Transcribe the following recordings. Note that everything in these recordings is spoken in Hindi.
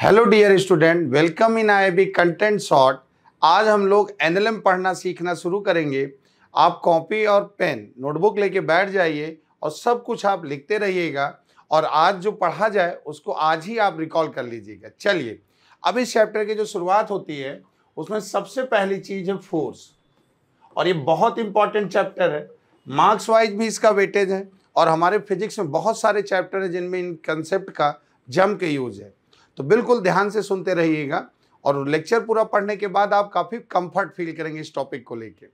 hello dear student welcome in I B content short आज हम लोग एन पढ़ना सीखना शुरू करेंगे आप कॉपी और पेन नोटबुक लेके बैठ जाइए और सब कुछ आप लिखते रहिएगा और आज जो पढ़ा जाए उसको आज ही आप रिकॉल कर लीजिएगा चलिए अब इस चैप्टर की जो शुरुआत होती है उसमें सबसे पहली चीज़ है फोर्स और ये बहुत इंपॉर्टेंट चैप्टर है मार्क्स वाइज भी इसका वेटेज है और हमारे फिजिक्स में बहुत सारे चैप्टर हैं जिनमें इन कंसेप्ट का जम के यूज़ है तो बिल्कुल ध्यान से सुनते रहिएगा और लेक्चर पूरा पढ़ने के बाद आप काफ़ी कंफर्ट फील करेंगे इस टॉपिक को लेके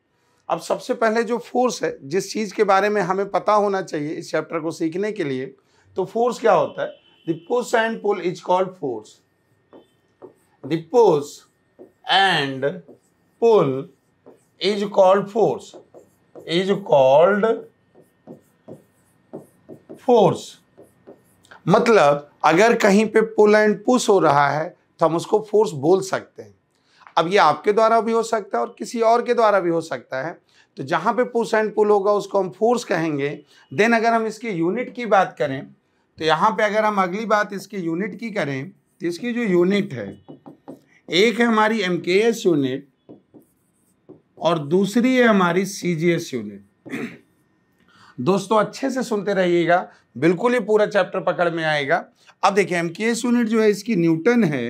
अब सबसे पहले जो फोर्स है जिस चीज़ के बारे में हमें पता होना चाहिए इस चैप्टर को सीखने के लिए तो फोर्स क्या होता है the and pull is called force force and pull is called force is called force मतलब अगर कहीं पे पुल एंड पुश हो रहा है तो हम उसको फोर्स बोल सकते हैं अब ये आपके द्वारा भी हो सकता है और किसी और के द्वारा भी हो सकता है तो जहाँ पे पुश एंड पुल होगा उसको हम फोर्स कहेंगे देन अगर हम इसके यूनिट की बात करें तो यहाँ पे अगर हम अगली बात इसके यूनिट की करें तो इसकी जो यूनिट है एक है हमारी एम यूनिट और दूसरी है हमारी सी यूनिट दोस्तों अच्छे से सुनते रहिएगा बिल्कुल ही पूरा चैप्टर पकड़ में आएगा अब देखिए एम यूनिट जो है इसकी न्यूटन है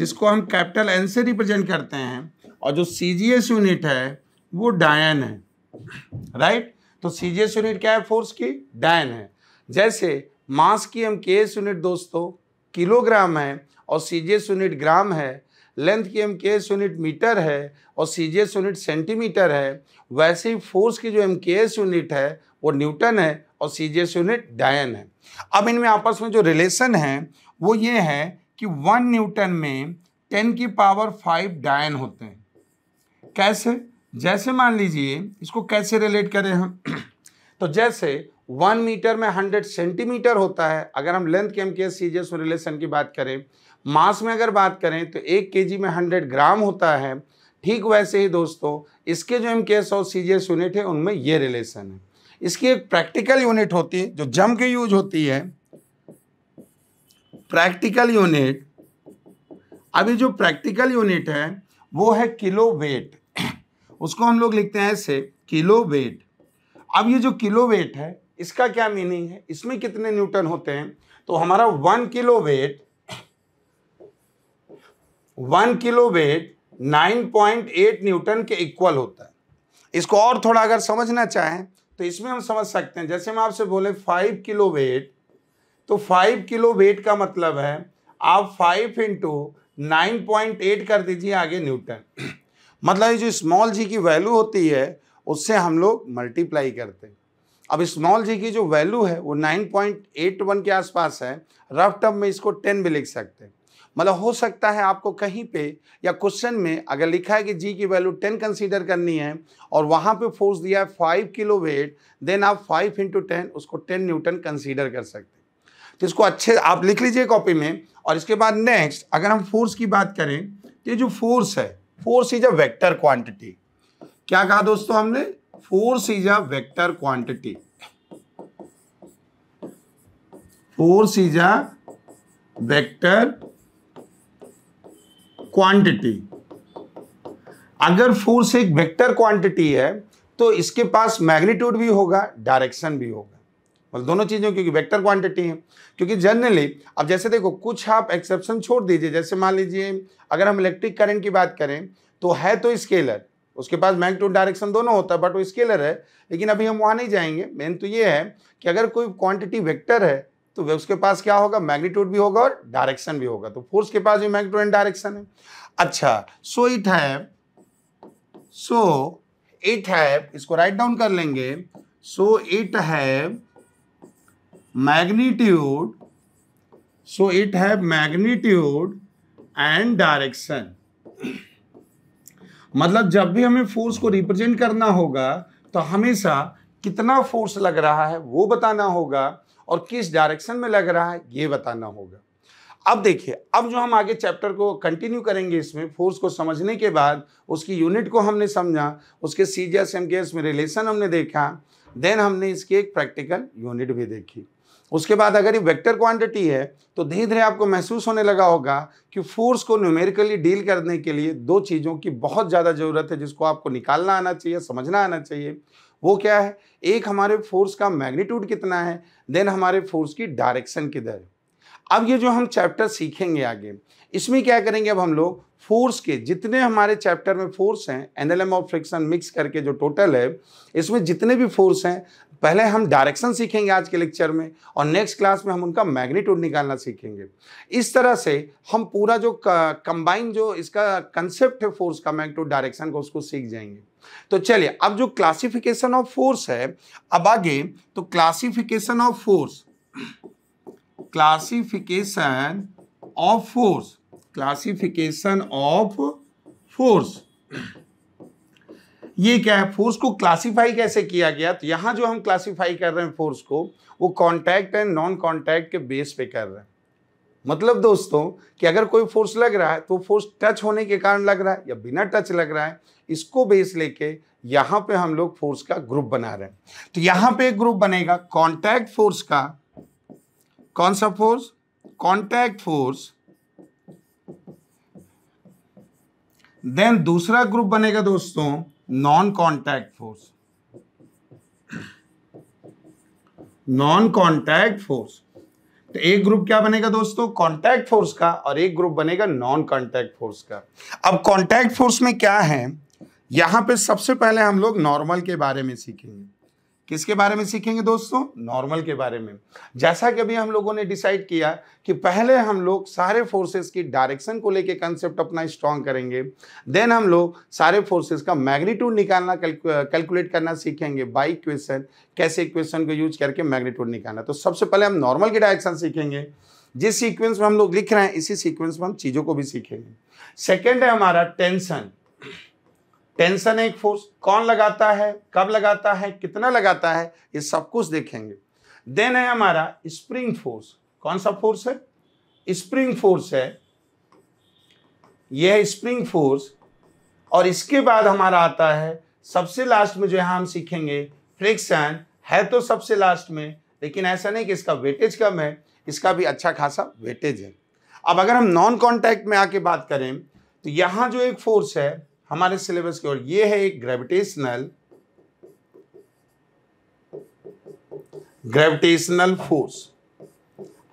जिसको हम कैपिटल एन से रिप्रेजेंट करते हैं और जो सी यूनिट है वो डायन है राइट तो सी यूनिट क्या है फोर्स की डायन है जैसे मास की एम के यूनिट दोस्तों किलोग्राम है और सी यूनिट ग्राम है लेंथ की एम के यूनिट मीटर है और सी यूनिट सेंटीमीटर है वैसे ही फोर्स की जो एम यूनिट है वो न्यूटन है और सी यूनिट डायन है अब इनमें आपस में जो रिलेशन है वो ये है कि वन न्यूटन में टेन की पावर फाइव डायन होते हैं कैसे जैसे मान लीजिए इसको कैसे रिलेट करें हम तो जैसे वन मीटर में हंड्रेड सेंटीमीटर होता है अगर हम लेंथ के एम के एस रिलेशन की बात करें मास में अगर बात करें तो एक के में हंड्रेड ग्राम होता है ठीक वैसे ही दोस्तों इसके जो एम के एस और सी जी एस यूनिट है उनमें ये रिलेशन है इसकी एक प्रैक्टिकल यूनिट होती है जो जम के यूज होती है प्रैक्टिकल यूनिट अभी जो प्रैक्टिकल यूनिट है वो है किलो वेट उसको हम लोग लिखते हैं ऐसे किलो वेट अब ये जो किलो वेट है इसका क्या मीनिंग है इसमें कितने न्यूटन होते हैं तो हमारा one kilo weight one kilo weight 9.8 newton के इक्वल होता है इसको और थोड़ा अगर समझना चाहें तो इसमें हम समझ सकते हैं जैसे हम आपसे बोले फाइव किलो वेट तो फाइव किलो वेट का मतलब है आप five into nine point eight कर दीजिए आगे न्यूटन मतलब ये जो स्मॉल जी की वैल्यू होती है उससे हम लोग मल्टीप्लाई करते हैं अब स्मॉल जी की जो वैल्यू है वो नाइन पॉइंट एट वन के आसपास है रफ टर्म में इसको टेन भी लिख सकते हैं मतलब हो सकता है आपको कहीं पे या क्वेश्चन में अगर लिखा है कि जी की वैल्यू टेन कंसीडर करनी है और वहाँ पे फोर्स दिया है फाइव किलो वेट देन आप फाइव इंटू टेन उसको टेन न्यूटन कंसीडर कर सकते हैं तो इसको अच्छे आप लिख लीजिए कॉपी में और इसके बाद नेक्स्ट अगर हम फोर्स की बात करें तो ये जो फोर्स है force is a vector quantity क्या कहा दोस्तों हमने force is a vector quantity force is a vector quantity अगर फोर्स एक वेक्टर क्वांटिटी है तो इसके पास मैग्नीट्यूड भी होगा डायरेक्शन भी होगा मतलब दोनों चीज़ें क्योंकि वेक्टर क्वांटिटी है क्योंकि जनरली अब जैसे देखो कुछ आप एक्सेप्शन छोड़ दीजिए जैसे मान लीजिए अगर हम इलेक्ट्रिक करंट की बात करें तो है तो स्केलर उसके पास मैग्नीट्यूड डायरेक्शन दोनों होता है बट वो स्केलर है लेकिन अभी हम वहाँ नहीं जाएंगे मेन तो ये है कि अगर कोई क्वांटिटी वेक्टर है तो उसके पास क्या होगा मैग्नीट्यूड भी होगा और डायरेक्शन भी होगा तो फोर्स के पास भी मैग्नीट्यूड एंड डायरेक्शन है अच्छा सो इट है सो इट है इसको राइट डाउन कर लेंगे सो इट है मैग्नीट्यूड सो इट है मैग्नीट्यूड एंड डायरेक्शन मतलब जब भी हमें फोर्स को रिप्रेजेंट करना होगा तो हमेशा कितना फोर्स लग रहा है वो बताना होगा और किस डायरेक्शन में लग रहा है ये बताना होगा अब देखिए अब जो हम आगे चैप्टर को कंटिन्यू करेंगे इसमें फोर्स को समझने के बाद उसकी यूनिट को हमने समझा उसके C G S M K S में रिलेशन हमने देखा देन हमने इसकी एक प्रैक्टिकल यूनिट भी देखी उसके बाद अगर ये वेक्टर क्वांटिटी है तो धीरे धीरे आपको महसूस होने लगा होगा कि फोर्स को न्यूमेरिकली डील करने के लिए दो चीज़ों की बहुत ज़्यादा ज़रूरत है जिसको आपको निकालना आना चाहिए समझना आना चाहिए वो क्या है एक हमारे फोर्स का मैग्नीट्यूड कितना है देन हमारे फोर्स की डायरेक्शन किधर है अब ये जो हम चैप्टर सीखेंगे आगे इसमें क्या करेंगे अब हम लोग फोर्स के जितने हमारे चैप्टर में फोर्स हैं एनएलएम ऑफ फ्रिक्शन मिक्स करके जो टोटल है इसमें जितने भी फोर्स हैं पहले हम डायरेक्शन सीखेंगे आज के लेक्चर में और नेक्स्ट क्लास में हम उनका मैग्नीट्यूड निकालना सीखेंगे इस तरह से हम पूरा जो कंबाइन जो इसका कंसेप्ट है फोर्स का मैग्नीट्यूड डायरेक्शन का उसको सीख जाएंगे तो चलिए अब जो क्लासिफिकेशन ऑफ फोर्स है अब आगे तो classification of force classification of force classification of force ये क्या है फोर्स को क्लासिफाई कैसे किया गया तो यहां जो हम क्लासिफाई कर रहे हैं फोर्स को वो कांटेक्ट एंड नॉन कांटेक्ट के बेस पे कर रहे हैं मतलब दोस्तों कि अगर कोई फोर्स लग रहा है तो फोर्स टच होने के कारण लग रहा है या बिना टच लग रहा है इसको बेस लेके यहां पे हम लोग फोर्स का ग्रुप बना रहे हैं तो यहां पे एक ग्रुप बनेगा कॉन्टैक्ट फोर्स का कौन सा फोर्स कॉन्टैक्ट फोर्स देन दूसरा ग्रुप बनेगा दोस्तों non contact force non contact force तो एक ग्रुप क्या बनेगा दोस्तों कॉन्टैक्ट फोर्स का और एक ग्रुप बनेगा नॉन कॉन्टैक्ट फोर्स का अब कॉन्टैक्ट फोर्स में क्या है यहां पे सबसे पहले हम लोग नॉर्मल के बारे में सीखेंगे किसके बारे में सीखेंगे दोस्तों नॉर्मल के बारे में जैसा कि अभी हम लोगों ने डिसाइड किया कि पहले हम लोग सारे फोर्सेस की डायरेक्शन को लेके कंसेप्ट अपना स्ट्रांग करेंगे देन हम लोग सारे फोर्सेस का मैग्नीट्यूड निकालना कैलकुलेट करना सीखेंगे बाई इक्वेशन कैसे इक्वेशन को यूज करके मैग्नीट्यूड निकालना तो सबसे पहले हम नॉर्मल की डायरेक्शन सीखेंगे जिस सीक्वेंस में हम लोग लिख रहे हैं इसी सीक्वेंस में हम चीज़ों को भी सीखेंगे सेकेंड है हमारा टेंशन टेंशन है एक फोर्स कौन लगाता है कब लगाता है कितना लगाता है ये सब कुछ देखेंगे देन है हमारा स्प्रिंग फोर्स कौन सा फोर्स है स्प्रिंग फोर्स है यह स्प्रिंग फोर्स और इसके बाद हमारा आता है सबसे लास्ट में जो है हम सीखेंगे फ्रिक्शन है तो सबसे लास्ट में लेकिन ऐसा नहीं कि इसका वेटेज कम है इसका भी अच्छा खासा वेटेज है अब अगर हम नॉन कॉन्टैक्ट में आके बात करें तो यहाँ जो एक फोर्स है हमारे सिलेबस की ओर ये है एक ग्रेविटेशनल ग्रेविटेशनल फोर्स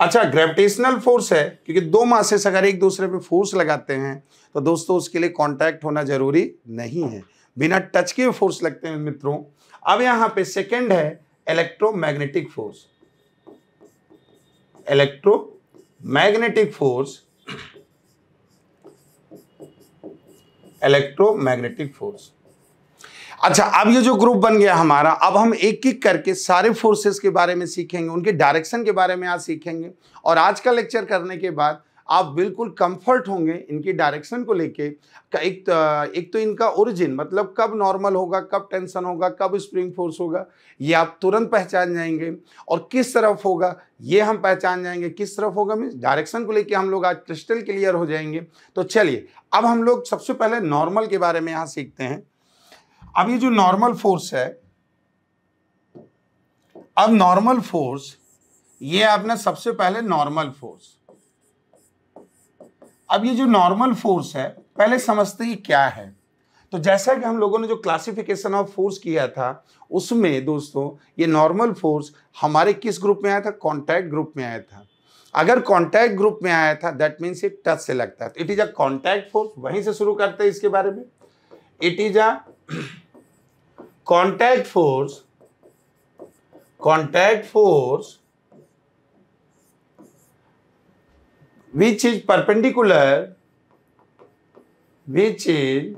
अच्छा ग्रेविटेशनल फोर्स है क्योंकि दो मासेस अगर एक दूसरे पे फोर्स लगाते हैं तो दोस्तों उसके लिए कांटेक्ट होना जरूरी नहीं है बिना टच के फोर्स लगते हैं मित्रों अब यहां पे सेकंड है electromagnetic force electromagnetic force electromagnetic force अच्छा अब ये जो ग्रुप बन गया हमारा अब हम एक एक करके सारे फोर्सेस के बारे में सीखेंगे उनके डायरेक्शन के बारे में आज सीखेंगे और आज का लेक्चर करने के बाद आप बिल्कुल कंफर्ट होंगे इनकी डायरेक्शन को लेके एक एक तो इनका ओरिजिन मतलब कब नॉर्मल होगा कब टेंशन होगा कब स्प्रिंग फोर्स होगा ये आप तुरंत पहचान जाएंगे और किस तरफ होगा ये हम पहचान जाएंगे किस तरफ होगा मीन्स डायरेक्शन को लेके हम लोग आज क्रिस्टल क्लियर हो जाएंगे तो चलिए अब हम लोग सबसे पहले नॉर्मल के बारे में यहाँ सीखते हैं अब ये जो नॉर्मल फोर्स है अब नॉर्मल फोर्स ये आपने सबसे पहले नॉर्मल फोर्स अब ये जो नॉर्मल फोर्स है पहले समझते ही क्या है तो जैसा कि हम लोगों ने जो क्लासिफिकेशन ऑफ फोर्स किया था उसमें दोस्तों ये नॉर्मल फोर्स हमारे किस ग्रुप में आया था कॉन्टैक्ट ग्रुप में आया था अगर कॉन्टैक्ट ग्रुप में आया था दैट मीन्स ये टच से लगता है it is a contact force वहीं से शुरू करते हैं इसके बारे में it is a contact force contact force which is perpendicular which is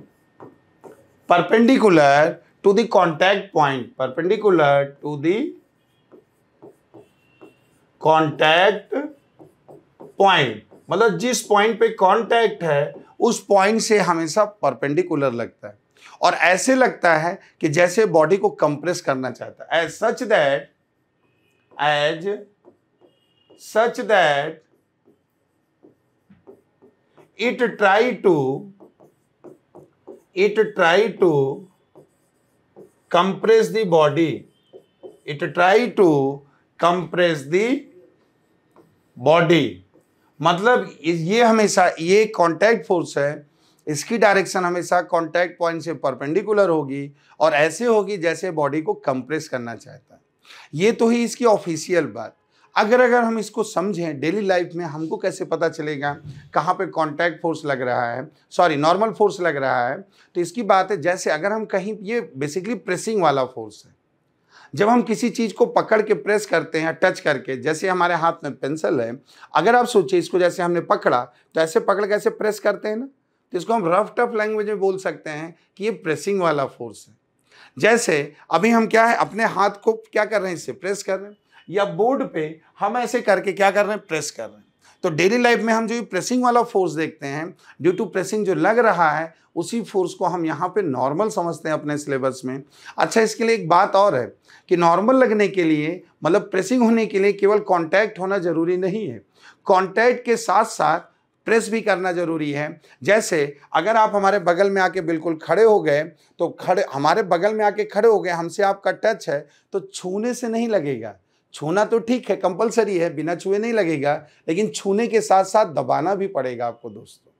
perpendicular to the contact point perpendicular to contact point मतलब जिस पॉइंट पे कॉन्टैक्ट है उस पॉइंट से हमेशा परपेंडिकुलर लगता है और ऐसे लगता है कि जैसे बॉडी को कंप्रेस करना चाहता है as such that as such that it try to it try to compress the body it try to compress the body मतलब ये हमेशा ये कॉन्टैक्ट फोर्स है इसकी डायरेक्शन हमेशा कॉन्टैक्ट पॉइंट से परपेंडिकुलर होगी और ऐसे होगी जैसे बॉडी को कंप्रेस करना चाहता है ये तो ही इसकी ऑफिशियल बात अगर अगर हम इसको समझें डेली लाइफ में हमको कैसे पता चलेगा कहाँ पे कांटेक्ट फोर्स लग रहा है सॉरी नॉर्मल फोर्स लग रहा है तो इसकी बात है जैसे अगर हम कहीं ये बेसिकली प्रेसिंग वाला फोर्स है जब हम किसी चीज़ को पकड़ के प्रेस करते हैं टच करके जैसे हमारे हाथ में पेंसिल है अगर आप सोचिए इसको जैसे हमने पकड़ा तो ऐसे पकड़ के ऐसे प्रेस करते हैं ना तो इसको हम रफ टफ लैंग्वेज में बोल सकते हैं कि ये प्रेसिंग वाला फोर्स है जैसे अभी हम क्या है अपने हाथ को क्या कर रहे हैं इससे प्रेस कर रहे हैं या बोर्ड पे हम ऐसे करके क्या कर रहे हैं प्रेस कर रहे हैं तो डेली लाइफ में हम जो ये प्रेसिंग वाला फोर्स देखते हैं ड्यू टू प्रेसिंग जो लग रहा है उसी फोर्स को हम यहाँ पे नॉर्मल समझते हैं अपने सिलेबस में अच्छा इसके लिए एक बात और है कि नॉर्मल लगने के लिए मतलब प्रेसिंग होने के लिए केवल कॉन्टैक्ट होना ज़रूरी नहीं है कॉन्टैक्ट के साथ साथ प्रेस भी करना ज़रूरी है जैसे अगर आप हमारे बगल में आके बिल्कुल खड़े हो गए तो खड़े हमारे बगल में आके खड़े हो गए हमसे आपका टच है तो छूने से नहीं लगेगा छूना तो ठीक है कंपलसरी है बिना छुए नहीं लगेगा लेकिन छूने के साथ साथ दबाना भी पड़ेगा आपको दोस्तों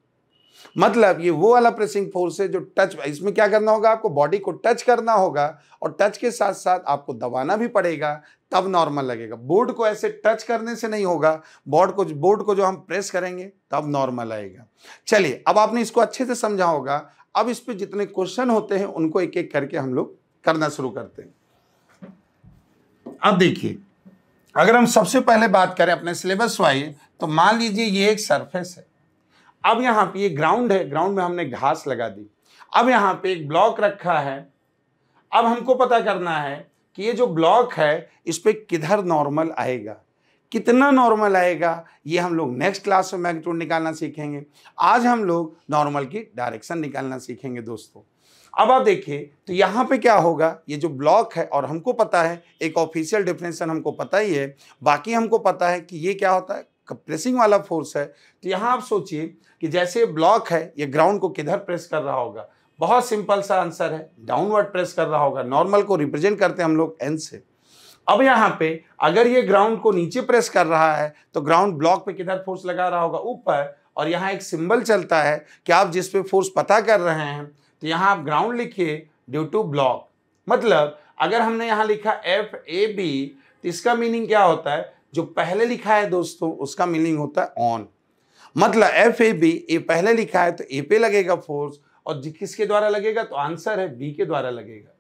मतलब ये वो वाला प्रेसिंग फोर्स है जो टच इसमें क्या करना होगा आपको बॉडी को टच करना होगा और टच के साथ साथ आपको दबाना भी पड़ेगा तब नॉर्मल लगेगा बोर्ड को ऐसे टच करने से नहीं होगा बोर्ड को बोर्ड को जो हम प्रेस करेंगे तब नॉर्मल आएगा चलिए अब आपने इसको अच्छे से समझा होगा अब इस पर जितने क्वेश्चन होते हैं उनको एक एक करके हम लोग करना शुरू करते हैं अब देखिए अगर हम सबसे पहले बात करें अपने सिलेबस वाइज तो मान लीजिए ये एक सरफेस है अब यहाँ पे ये ग्राउंड है ग्राउंड में हमने घास लगा दी अब यहाँ पे एक ब्लॉक रखा है अब हमको पता करना है कि ये जो ब्लॉक है इस पर किधर नॉर्मल आएगा कितना नॉर्मल आएगा ये हम लोग नेक्स्ट क्लास में मैग्नीट्यूड निकालना सीखेंगे आज हम लोग नॉर्मल की डायरेक्शन निकालना सीखेंगे दोस्तों अब आप देखिए तो यहाँ पे क्या होगा ये जो ब्लॉक है और हमको पता है एक ऑफिशियल डिफिनेशन हमको पता ही है बाकी हमको पता है कि ये क्या होता है प्रेसिंग वाला फोर्स है तो यहाँ आप सोचिए कि जैसे ब्लॉक है ये ग्राउंड को किधर प्रेस कर रहा होगा बहुत सिंपल सा आंसर है डाउनवर्ड प्रेस कर रहा होगा नॉर्मल को रिप्रेजेंट करते हैं हम लोग एन से अब यहाँ पे अगर ये ग्राउंड को नीचे प्रेस कर रहा है तो ग्राउंड ब्लॉक पे किधर फोर्स लगा रहा होगा ऊपर और यहाँ एक सिंबल चलता है कि आप जिस पे फोर्स पता कर रहे हैं तो यहाँ आप ग्राउंड लिखिए ड्यू टू ब्लॉक मतलब अगर हमने यहाँ लिखा एफ ए बी तो इसका मीनिंग क्या होता है जो पहले लिखा है दोस्तों उसका मीनिंग होता है ऑन मतलब एफ ए बी ए पहले लिखा है तो ए पे लगेगा फोर्स और किसके द्वारा लगेगा तो आंसर है बी के द्वारा लगेगा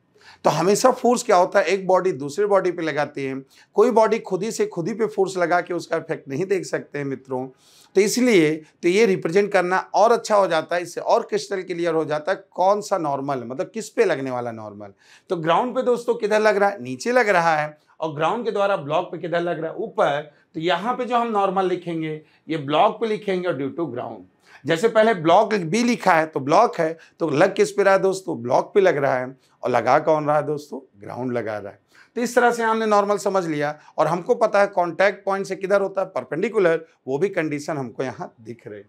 तो हमेशा फोर्स क्या होता है एक बॉडी दूसरे बॉडी पे लगाती है कोई बॉडी खुद ही से खुद ही पे फोर्स लगा के उसका इफेक्ट नहीं देख सकते हैं मित्रों तो इसलिए तो ये रिप्रेजेंट करना और अच्छा हो जाता है इससे और क्रिस्टल क्लियर हो जाता है कौन सा नॉर्मल मतलब किस पे लगने वाला नॉर्मल तो ग्राउंड पे दोस्तों किधर लग रहा है नीचे लग रहा है और ग्राउंड के द्वारा ब्लॉक पे किधर लग रहा है ऊपर तो यहाँ पे जो हम नॉर्मल लिखेंगे ये ब्लॉक पे लिखेंगे और ड्यू टू ग्राउंड जैसे पहले ब्लॉक बी लिखा है तो ब्लॉक है तो लग किस पे रहा है दोस्तों ब्लॉक पे लग रहा है और लगा कौन रहा है दोस्तों ग्राउंड लगा रहा है तो इस तरह से हमने नॉर्मल समझ लिया और हमको पता है कॉन्टैक्ट पॉइंट से किधर होता है परपेंडिकुलर वो भी कंडीशन हमको यहाँ दिख रहे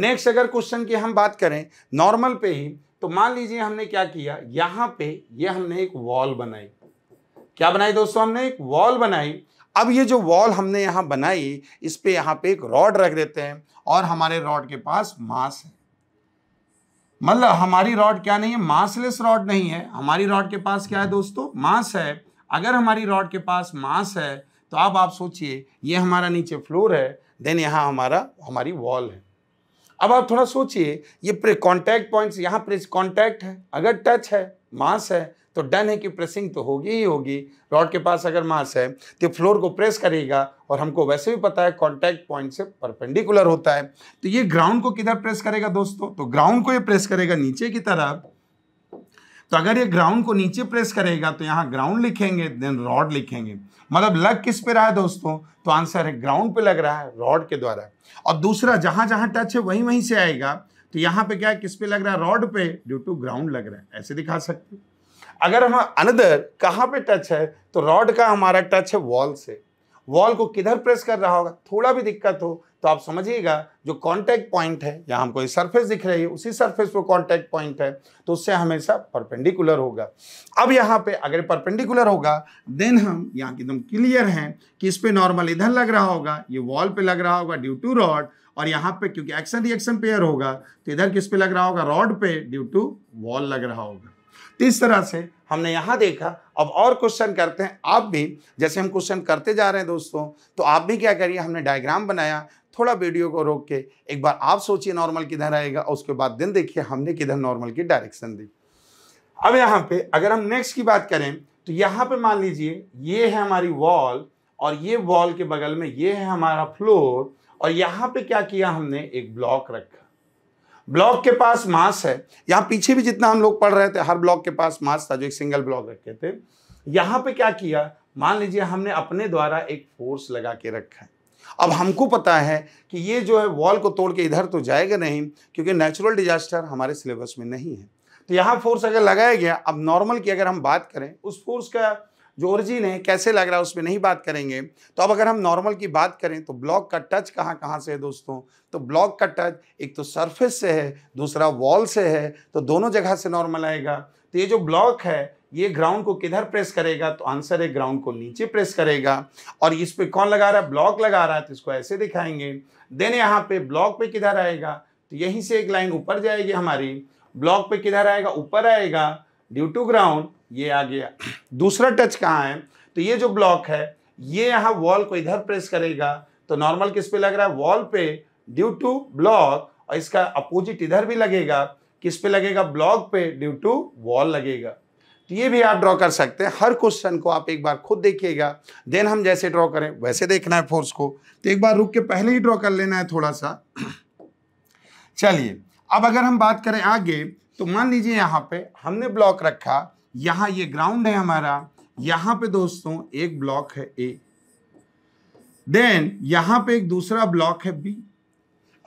नेक्स्ट अगर क्वेश्चन की हम बात करें नॉर्मल पे ही तो मान लीजिए हमने क्या किया यहाँ पे ये हमने एक वॉल बनाई क्या बनाई दोस्तों हमने एक वॉल बनाई अब ये जो वॉल हमने यहाँ बनाई इस पे यहाँ पे एक रॉड रख देते हैं और हमारे रॉड के पास मास है मतलब हमारी रॉड क्या नहीं है मासलेस रॉड नहीं है हमारी रॉड के पास क्या है दोस्तों मास है अगर हमारी रॉड के पास मास है तो अब आप सोचिए ये हमारा नीचे फ्लोर है देन यहाँ हमारा हमारी वॉल है अब आप थोड़ा सोचिए ये प्रे कॉन्टैक्ट पॉइंट्स यहाँ प्रेस कॉन्टैक्ट है अगर टच है मास है तो डन है कि प्रेसिंग तो होगी ही होगी रॉड के पास अगर मास है तो फ्लोर को प्रेस करेगा और हमको वैसे भी पता है कॉन्टैक्ट पॉइंट से परपेंडिकुलर होता है तो ये ग्राउंड को किधर प्रेस करेगा दोस्तों तो ग्राउंड को ये प्रेस करेगा नीचे की तरफ तो अगर ये ग्राउंड को नीचे प्रेस करेगा तो यहाँ ग्राउंड लिखेंगे देन रॉड लिखेंगे मतलब लग किस पे रहा है दोस्तों तो आंसर है ग्राउंड पे लग रहा है रॉड के द्वारा और दूसरा जहां जहां टच है वहीं वहीं से आएगा तो यहाँ पे क्या है किस पे लग रहा है रॉड पे ड्यू टू ग्राउंड लग रहा है ऐसे दिखा सकते अगर हम अनदर कहाँ पे टच है तो रॉड का हमारा टच है वॉल से वॉल को किधर प्रेस कर रहा होगा थोड़ा भी दिक्कत हो तो आप समझिएगा जो कांटेक्ट पॉइंट है या हमको ये सरफेस दिख रही है उसी सरफेस पर कांटेक्ट पॉइंट है तो उससे हमेशा परपेंडिकुलर होगा अब यहाँ पे अगर परपेंडिकुलर होगा देन हम यहाँ एकदम क्लियर हैं कि इस पर नॉर्मल इधर लग रहा होगा ये वॉल पे लग रहा होगा ड्यू टू रॉड और यहाँ पे क्योंकि एक्शन रिएक्शन पेयर होगा तो इधर किस पे लग रहा होगा रॉड पे ड्यू टू वॉल लग रहा होगा तो इस तरह से हमने यहाँ देखा अब और क्वेश्चन करते हैं आप भी जैसे हम क्वेश्चन करते जा रहे हैं दोस्तों तो आप भी क्या करिए हमने डायग्राम बनाया थोड़ा वीडियो को रोक के एक बार आप सोचिए नॉर्मल किधर आएगा उसके बाद दिन देखिए हमने किधर नॉर्मल की डायरेक्शन दी अब यहाँ पे अगर हम नेक्स्ट की बात करें तो यहाँ पे मान लीजिए ये है हमारी वॉल और ये वॉल के बगल में ये है हमारा फ्लोर और यहाँ पे क्या किया हमने एक ब्लॉक रखा ब्लॉक के पास मास है यहाँ पीछे भी जितना हम लोग पढ़ रहे थे हर ब्लॉक के पास मास था जो एक सिंगल ब्लॉक रखे थे यहाँ पे क्या किया मान लीजिए हमने अपने द्वारा एक फोर्स लगा के रखा है अब हमको पता है कि ये जो है वॉल को तोड़ के इधर तो जाएगा नहीं क्योंकि नेचुरल डिजास्टर हमारे सिलेबस में नहीं है तो यहाँ फोर्स अगर लगाया गया अब नॉर्मल की अगर हम बात करें उस फोर्स का जो ओरिजिन है कैसे लग रहा है उसमें नहीं बात करेंगे तो अब अगर हम नॉर्मल की बात करें तो ब्लॉक का टच कहाँ कहाँ से है दोस्तों तो ब्लॉक का टच एक तो सरफेस से है दूसरा वॉल से है तो दोनों जगह से नॉर्मल आएगा तो ये जो ब्लॉक है ये ग्राउंड को किधर प्रेस करेगा तो आंसर है ग्राउंड को नीचे प्रेस करेगा और इस पे कौन लगा रहा है ब्लॉक लगा रहा है तो इसको ऐसे दिखाएंगे देन यहाँ पे ब्लॉक पे किधर आएगा तो यहीं से एक लाइन ऊपर जाएगी हमारी ब्लॉक पे किधर आएगा ऊपर आएगा ड्यू टू ग्राउंड ये आ गया दूसरा टच कहाँ है तो ये जो ब्लॉक है ये यहाँ वॉल को इधर प्रेस करेगा तो नॉर्मल किस पे लग रहा है वॉल पे ड्यू टू ब्लॉक और इसका अपोजिट इधर भी लगेगा किस पे लगेगा ब्लॉक पे ड्यू टू वॉल लगेगा तो ये भी आप ड्रॉ कर सकते हैं हर क्वेश्चन को आप एक बार खुद देखिएगा देन हम जैसे ड्रॉ करें वैसे देखना है फोर्स को तो एक बार रुक के पहले ही ड्रॉ कर लेना है थोड़ा सा चलिए अब अगर हम बात करें आगे तो मान लीजिए यहाँ पे हमने ब्लॉक रखा यहाँ ये ग्राउंड है हमारा यहाँ पे दोस्तों एक ब्लॉक है ए देन यहाँ पे एक दूसरा ब्लॉक है बी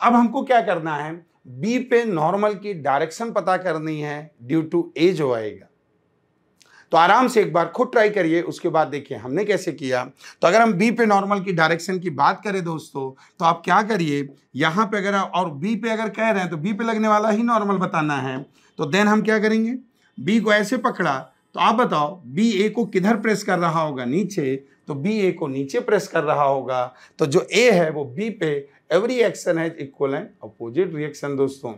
अब हमको क्या करना है बी पे नॉर्मल की डायरेक्शन पता करनी है ड्यू टू ए जो आएगा तो आराम से एक बार खुद ट्राई करिए उसके बाद देखिए हमने कैसे किया तो अगर हम बी पे नॉर्मल की डायरेक्शन की बात करें दोस्तों तो आप क्या करिए यहाँ पे अगर और बी पे अगर कह रहे हैं तो बी पे लगने वाला ही नॉर्मल बताना है तो देन हम क्या करेंगे बी को ऐसे पकड़ा तो आप बताओ बी ए को किधर प्रेस कर रहा होगा नीचे तो बी ए को नीचे प्रेस कर रहा होगा तो जो ए है वो बी पे एवरी एक्शन है इक्वल है अपोजिट रिएक्शन दोस्तों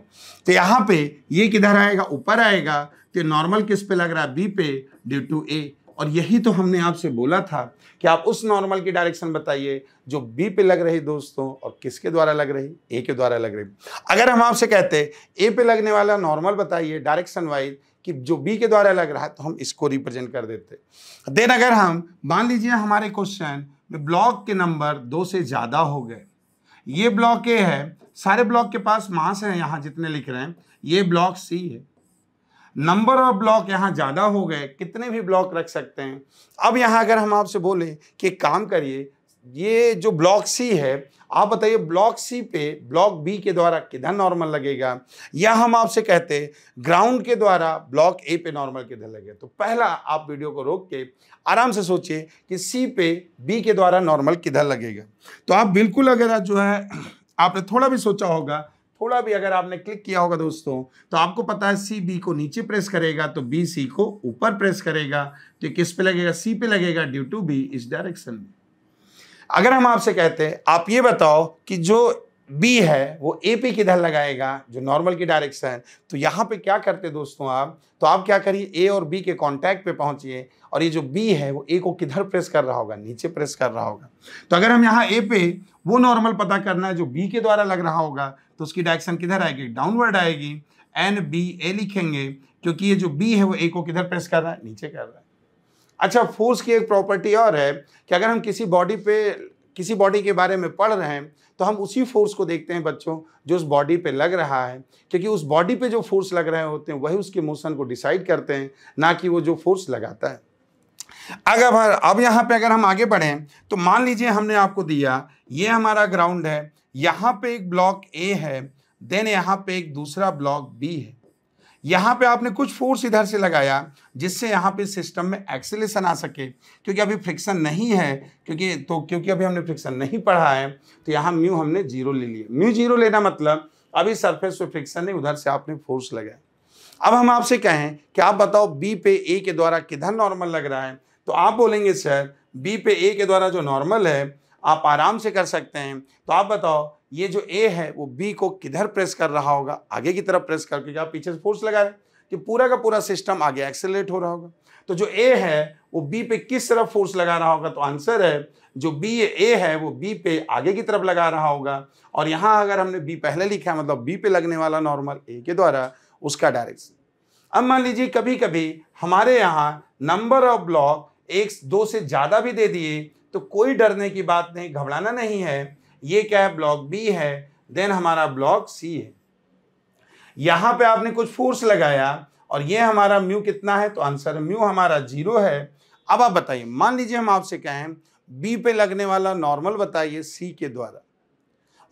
तो यहाँ पे ये किधर आएगा ऊपर आएगा तो नॉर्मल किस पे लग रहा है बी पे ड्यू टू ए और यही तो हमने आपसे बोला था कि आप उस नॉर्मल की डायरेक्शन बताइए जो बी पे लग रही दोस्तों और किसके द्वारा लग रही ए के द्वारा लग रही अगर हम आपसे कहते ए पे लगने वाला नॉर्मल बताइए डायरेक्शन वाइज कि जो बी के द्वारा लग रहा है तो हम इसको रिप्रेजेंट कर देते देन अगर हम मान लीजिए हमारे क्वेश्चन में ब्लॉक के नंबर दो से ज़्यादा हो गए ये ब्लॉक ए है सारे ब्लॉक के पास मास है यहाँ जितने लिख रहे हैं ये ब्लॉक सी है नंबर ऑफ ब्लॉक यहाँ ज़्यादा हो गए कितने भी ब्लॉक रख सकते हैं अब यहाँ अगर हम आपसे बोलें कि काम करिए ये जो ब्लॉक सी है आप बताइए ब्लॉक सी पे ब्लॉक बी के द्वारा किधर नॉर्मल लगेगा या हम आपसे कहते ग्राउंड के द्वारा ब्लॉक ए पे नॉर्मल किधर लगेगा तो पहला आप वीडियो को रोक के आराम से सोचिए कि सी पे बी के द्वारा नॉर्मल किधर लगेगा तो आप बिल्कुल अगर जो है आपने थोड़ा भी सोचा होगा थोड़ा भी अगर आपने क्लिक किया होगा दोस्तों तो आपको पता है सी बी को नीचे प्रेस करेगा तो बी सी को ऊपर प्रेस करेगा तो किस पे लगेगा सी पे लगेगा ड्यू टू बी इस डायरेक्शन में अगर हम आपसे कहते हैं आप ये बताओ कि जो बी है वो ए पे किधर लगाएगा जो नॉर्मल की डायरेक्शन तो यहाँ पे क्या करते दोस्तों आप तो आप क्या करिए ए और बी के कांटेक्ट पे पहुंचिए और ये जो बी है वो ए को किधर प्रेस कर रहा होगा नीचे प्रेस कर रहा होगा तो अगर हम यहाँ ए पे वो नॉर्मल पता करना है जो बी के द्वारा लग रहा होगा तो उसकी डायरेक्शन किधर आएगी डाउनवर्ड आएगी एन बी ए लिखेंगे क्योंकि ये जो बी है वो ए को किधर प्रेस कर रहा है नीचे कर रहा है अच्छा फोर्स की एक प्रॉपर्टी और है कि अगर हम किसी बॉडी पे किसी बॉडी के बारे में पढ़ रहे हैं तो हम उसी फोर्स को देखते हैं बच्चों जो उस बॉडी पे लग रहा है क्योंकि उस बॉडी पे जो फोर्स लग रहे होते हैं वही उसके मोशन को डिसाइड करते हैं ना कि वो जो फोर्स लगाता है अगर अब यहाँ पे अगर हम आगे बढ़ें तो मान लीजिए हमने आपको दिया ये हमारा ग्राउंड है यहाँ पे एक ब्लॉक ए है देन यहाँ पे एक दूसरा ब्लॉक बी है यहाँ पे आपने कुछ फोर्स इधर से लगाया जिससे यहाँ पे सिस्टम में एक्सेलेशन आ सके क्योंकि अभी फ्रिक्शन नहीं है क्योंकि तो क्योंकि अभी हमने फ्रिक्शन नहीं पढ़ा है तो यहाँ म्यू हमने जीरो ले लिया म्यू जीरो लेना मतलब अभी सरफेस पे फ्रिक्शन नहीं उधर से आपने फोर्स लगाया अब हम आपसे कहें कि आप बताओ बी पे ए के द्वारा किधर नॉर्मल लग रहा है तो आप बोलेंगे सर बी पे ए के द्वारा जो नॉर्मल है आप आराम से कर सकते हैं तो आप बताओ ये जो ए है वो बी को किधर प्रेस कर रहा होगा आगे की तरफ प्रेस कर क्योंकि आप पीछे से फोर्स लगा रहे हैं कि पूरा का पूरा सिस्टम आगे एक्सेलेट हो रहा होगा तो जो ए है वो बी पे किस तरफ फोर्स लगा रहा होगा तो आंसर है जो बी ए है वो बी पे आगे की तरफ लगा रहा होगा और यहाँ अगर हमने बी पहले लिखा है मतलब बी पे लगने वाला नॉर्मल ए के द्वारा उसका डायरेक्शन अब मान लीजिए कभी कभी हमारे यहाँ नंबर ऑफ ब्लॉक एक दो से ज़्यादा भी दे दिए तो कोई डरने की बात नहीं घबराना नहीं है ये क्या है ब्लॉक बी है देन हमारा ब्लॉक सी है यहाँ पे आपने कुछ फोर्स लगाया और ये हमारा म्यू कितना है तो आंसर म्यू हमारा जीरो है अब आप बताइए मान लीजिए हम आपसे कहें बी पे लगने वाला नॉर्मल बताइए सी के द्वारा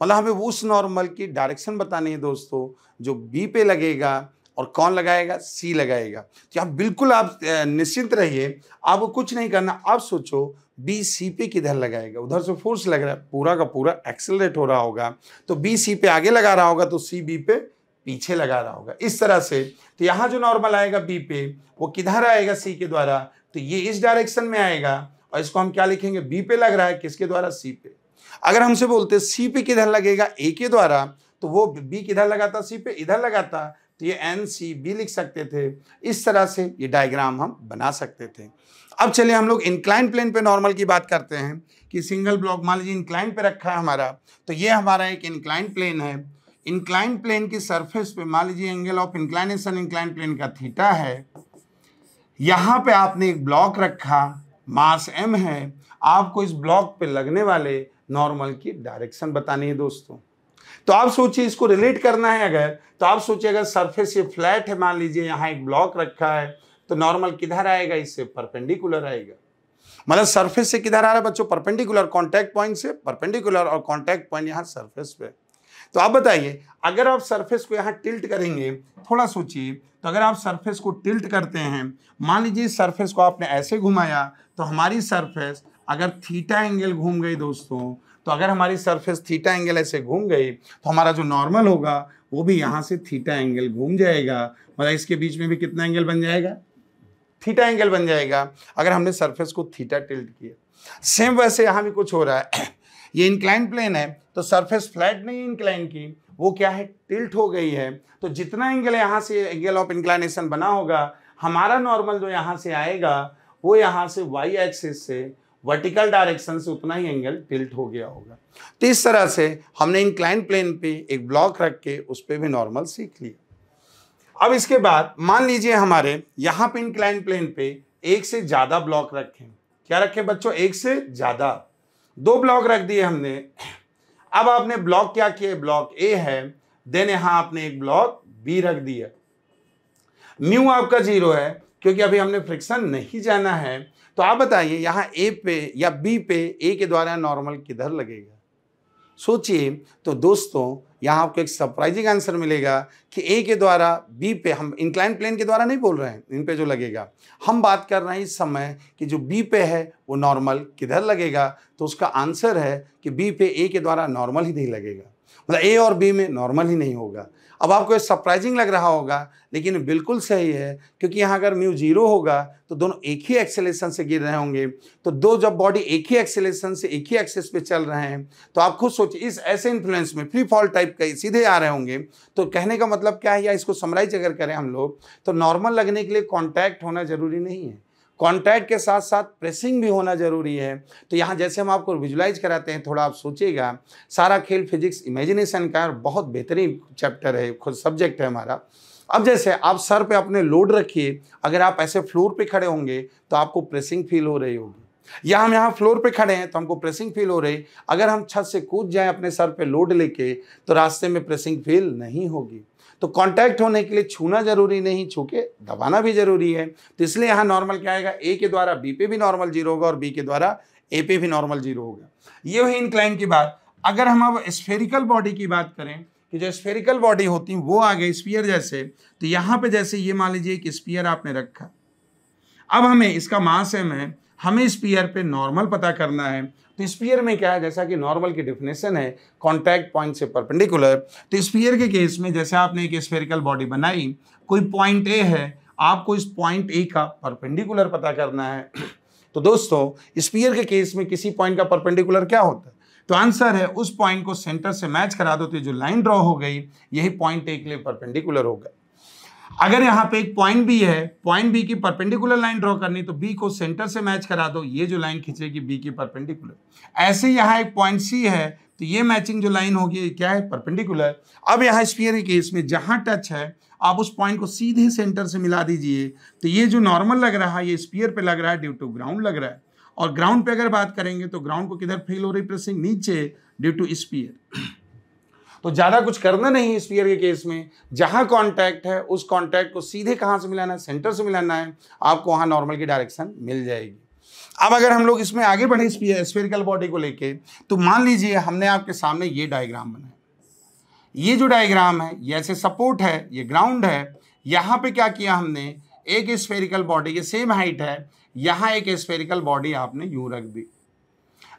मतलब हमें उस नॉर्मल की डायरेक्शन बतानी है दोस्तों जो बी पे लगेगा और कौन लगाएगा सी लगाएगा तो आप बिल्कुल आप निश्चिंत रहिए आपको कुछ नहीं करना आप सोचो बी सी पे किधर लगाएगा उधर से फोर्स लग रहा है पूरा का पूरा एक्सेलरेट हो रहा होगा तो बी सी पे आगे लगा रहा होगा तो सी बी पे पीछे लगा रहा होगा इस तरह से तो यहाँ जो नॉर्मल आएगा बी पे वो किधर आएगा सी के द्वारा तो ये इस डायरेक्शन में आएगा और इसको हम क्या लिखेंगे बी पे लग रहा है किसके द्वारा सी पे अगर हमसे बोलते सी पे किधर लगेगा ए के द्वारा तो वो बी किधर लगाता सी पे इधर लगाता तो ये एन सी बी लिख सकते थे इस तरह से ये डायग्राम हम बना सकते थे अब चलिए हम लोग इंक्लाइन प्लेन पे नॉर्मल की बात करते हैं कि सिंगल ब्लॉक मान लीजिए इंक्लाइन पे रखा है हमारा तो ये हमारा एक इंक्लाइन प्लेन है इंक्लाइन प्लेन की सरफेस पे मान लीजिए angle of inclination incline plane का थीटा है यहाँ पे आपने एक ब्लॉक रखा मास एम है आपको इस ब्लॉक पे लगने वाले नॉर्मल की डायरेक्शन बतानी है दोस्तों तो आप सोचिए इसको रिलेट करना है अगर तो आप सोचिए अगर सरफेस ये फ्लैट है मान लीजिए यहाँ एक ब्लॉक रखा है तो नॉर्मल किधर आएगा इससे परपेंडिकुलर आएगा मतलब सरफेस से किधर आ रहा है बच्चों परपेंडिकुलर कॉन्टेक्ट पॉइंट से परपेंडिकुलर और कॉन्टेक्ट पॉइंट यहाँ सरफेस पे तो आप बताइए अगर आप सरफेस को यहाँ टिल्ट करेंगे थोड़ा सोचिए तो अगर आप सरफेस को टिल्ट करते हैं मान लीजिए सरफेस को आपने ऐसे घुमाया तो हमारी सरफेस अगर थीटा एंगल घूम गई दोस्तों तो अगर हमारी सरफेस थीटा एंगल ऐसे घूम गई तो हमारा जो नॉर्मल होगा वो भी यहाँ से थीटा एंगल घूम जाएगा मतलब इसके बीच में भी कितना एंगल बन जाएगा थीटा एंगल बन जाएगा अगर हमने सरफेस को थीटा टिल्ट किया सेम वैसे यहाँ भी कुछ हो रहा है ये इंक्लाइन प्लेन है तो सरफेस फ्लैट नहीं इंक्लाइन की वो क्या है टिल्ट हो गई है तो जितना एंगल यहाँ से एंगल ऑफ इंक्लाइनेशन बना होगा हमारा नॉर्मल जो यहाँ से आएगा वो यहाँ से वाई एक्सिस से वर्टिकल डायरेक्शन से उतना ही एंगल टिल्ट हो गया होगा तो इस तरह से हमने इंक्लाइन प्लेन पे एक ब्लॉक रख के उस पर भी नॉर्मल सीख लिया अब इसके बाद मान लीजिए हमारे यहां पे इंक्लाइन प्लेन पे एक से ज़्यादा ब्लॉक रखें क्या रखें बच्चों एक से ज़्यादा दो ब्लॉक रख दिए हमने अब आपने ब्लॉक क्या किए ब्लॉक ए है देन यहां आपने एक ब्लॉक बी रख दिया म्यू आपका जीरो है क्योंकि अभी हमने फ्रिक्शन नहीं जाना है तो आप बताइए यहाँ ए पे या बी पे ए के द्वारा नॉर्मल किधर लगेगा सोचिए तो दोस्तों यहाँ आपको एक सरप्राइजिंग आंसर मिलेगा कि ए के द्वारा बी पे हम इंक्लाइन प्लेन के द्वारा नहीं बोल रहे हैं इन पे जो लगेगा हम बात कर रहे हैं इस समय कि जो बी पे है वो नॉर्मल किधर लगेगा तो उसका आंसर है कि बी पे ए के द्वारा नॉर्मल ही नहीं लगेगा मतलब ए और बी में नॉर्मल ही नहीं होगा अब आपको ये सरप्राइजिंग लग रहा होगा लेकिन बिल्कुल सही है क्योंकि यहाँ अगर म्यू जीरो होगा तो दोनों एक ही एक्सेलेशन से गिर रहे होंगे तो दो जब बॉडी एक ही एक्सेलेशन से एक ही एक्सेस पे चल रहे हैं तो आप खुद सोचिए इस ऐसे इन्फ्लुएंस में फ्री फॉल टाइप का सीधे आ रहे होंगे तो कहने का मतलब क्या है या इसको समराइज अगर करें हम लोग तो नॉर्मल लगने के लिए कॉन्टैक्ट होना जरूरी नहीं है कॉन्टैक्ट के साथ साथ प्रेसिंग भी होना ज़रूरी है तो यहाँ जैसे हम आपको विजुलाइज कराते हैं थोड़ा आप सोचिएगा सारा खेल फिजिक्स इमेजिनेशन का और बहुत बेहतरीन चैप्टर है खुद सब्जेक्ट है हमारा अब जैसे आप सर पे अपने लोड रखिए अगर आप ऐसे फ्लोर पे खड़े होंगे तो आपको प्रेसिंग फील हो रही होगी या हम यहाँ फ्लोर पे खड़े हैं तो हमको प्रेसिंग फील हो रही अगर हम छत से कूद जाएं अपने सर पे लोड लेके तो रास्ते में प्रेसिंग फील नहीं होगी तो कांटेक्ट होने के लिए छूना जरूरी नहीं छू के दबाना भी जरूरी है तो इसलिए यहाँ नॉर्मल क्या आएगा ए के द्वारा बी पे भी नॉर्मल जीरो होगा और बी के द्वारा ए पे भी नॉर्मल जीरो होगा ये हुई इनक्लाइन की बात अगर हम अब स्फेरिकल बॉडी की बात करें कि जो स्फेरिकल बॉडी होती है वो आ गए स्पीयर जैसे तो यहाँ पे जैसे ये मान लीजिए कि स्पीयर आपने रखा अब हमें इसका मास एम है हमें स्पीयर पे नॉर्मल पता करना है तो स्पीयर में क्या है जैसा कि नॉर्मल की डिफिनेशन है कॉन्टैक्ट पॉइंट से परपेंडिकुलर तो स्पीयर के केस में जैसे आपने एक स्पेरिकल बॉडी बनाई कोई पॉइंट ए है आपको इस पॉइंट ए का परपेंडिकुलर पता करना है तो दोस्तों स्पीयर के केस में किसी पॉइंट का परपेंडिकुलर क्या होता है तो आंसर है उस पॉइंट को सेंटर से मैच करा दो तो जो लाइन ड्रॉ हो गई यही पॉइंट ए के लिए परपेंडिकुलर होगा अगर यहाँ पे एक पॉइंट बी है पॉइंट बी की परपेंडिकुलर लाइन ड्रॉ करनी तो बी को सेंटर से मैच करा दो ये जो लाइन खींचेगी बी की परपेंडिकुलर ऐसे यहाँ एक पॉइंट सी है तो ये मैचिंग जो लाइन होगी क्या है परपेंडिकुलर अब यहाँ स्पीयर है कि इसमें जहाँ टच है आप उस पॉइंट को सीधे सेंटर से मिला दीजिए तो ये जो नॉर्मल लग रहा है ये स्पीयर पर लग रहा है ड्यू टू ग्राउंड लग रहा है और ग्राउंड पे अगर बात करेंगे तो ग्राउंड को किधर फेल हो रही प्रेसिंग नीचे ड्यू टू स्पीयर तो ज़्यादा कुछ करना नहीं है स्पीयर के केस में जहाँ कॉन्टैक्ट है उस कॉन्टैक्ट को सीधे कहाँ से मिलाना है सेंटर से मिलाना है आपको वहाँ नॉर्मल की डायरेक्शन मिल जाएगी अब अगर हम लोग इसमें आगे बढ़े स्पेरिकल बॉडी को लेके तो मान लीजिए हमने आपके सामने ये डायग्राम बनाया ये जो डायग्राम है ये ऐसे सपोर्ट है ये ग्राउंड है यहाँ पे क्या किया हमने एक स्फेरिकल बॉडी के सेम हाइट है यहाँ एक स्फेरिकल बॉडी आपने यू रख दी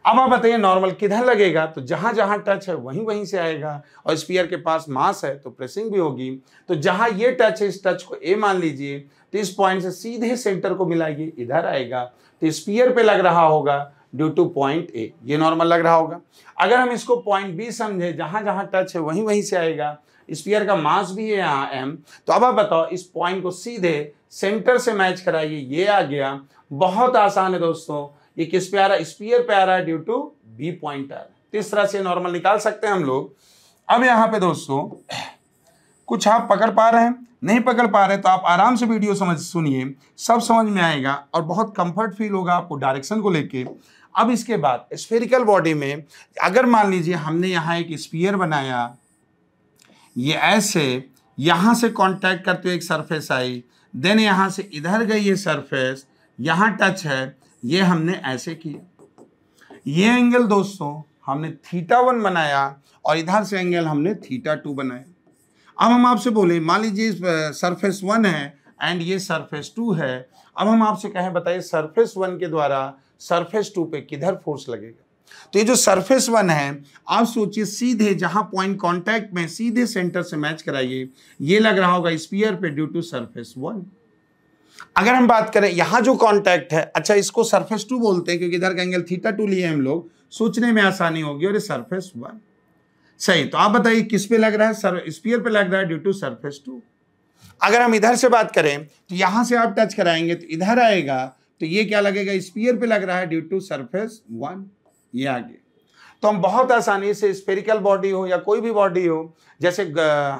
अब आप बताइए नॉर्मल किधर लगेगा तो जहां जहां टच है वहीं वहीं से आएगा और स्पीयर के पास मास है तो प्रेसिंग भी होगी तो जहां ये टच है इस टच को ए मान लीजिए तो इस पॉइंट से सीधे सेंटर को मिलाइए इधर आएगा तो स्पीयर पे लग रहा होगा ड्यू टू पॉइंट ए ये नॉर्मल लग रहा होगा अगर हम इसको पॉइंट बी समझे जहां जहां टच है वहीं वहीं से आएगा स्पीयर का मास भी है यहाँ एम तो अब आप बताओ इस पॉइंट को सीधे सेंटर से मैच कराइए ये आ गया बहुत आसान है दोस्तों ये किस पे आ रहा है स्पीयर पे आ रहा है ड्यू टू बी पॉइंट आ रहा है तो इस तरह से नॉर्मल निकाल सकते हैं हम लोग अब यहाँ पे दोस्तों कुछ आप पकड़ पा रहे हैं नहीं पकड़ पा रहे तो आप आराम से वीडियो समझ सुनिए सब समझ में आएगा और बहुत कंफर्ट फील होगा आपको डायरेक्शन को लेके अब इसके बाद स्फेरिकल बॉडी में अगर मान लीजिए हमने यहाँ एक स्पीयर बनाया ये ऐसे यहाँ से कांटेक्ट करते हुए एक सरफेस आई देन यहाँ से इधर गई ये सरफेस यहाँ टच है ये हमने ऐसे किया ये एंगल दोस्तों हमने थीटा वन बनाया और इधर से एंगल हमने थीटा टू बनाया अब हम आपसे बोले मान लीजिए सरफेस वन है एंड ये सरफेस टू है अब हम आपसे कहें बताइए सरफेस वन के द्वारा सरफेस टू पे किधर फोर्स लगेगा तो ये जो सरफेस वन है आप सोचिए सीधे जहां पॉइंट कांटेक्ट में सीधे सेंटर से मैच कराइए ये लग रहा होगा स्पीयर पे ड्यू टू सरफेस वन अगर हम बात करें यहां जो कॉन्टैक्ट है अच्छा इसको सरफेस टू बोलते हैं क्योंकि इधर का एंगल थीटा टू लिए हम लोग सोचने में आसानी होगी और ये सरफेस वन सही तो आप बताइए किस पे लग रहा है स्पीयर पे लग रहा है ड्यू टू सरफेस टू अगर हम इधर से बात करें तो यहां से आप टच कराएंगे तो इधर आएगा तो ये क्या लगेगा स्पीयर पे लग रहा है ड्यू टू सरफेस वन ये आगे तो हम बहुत आसानी से स्पेरिकल बॉडी हो या कोई भी बॉडी हो जैसे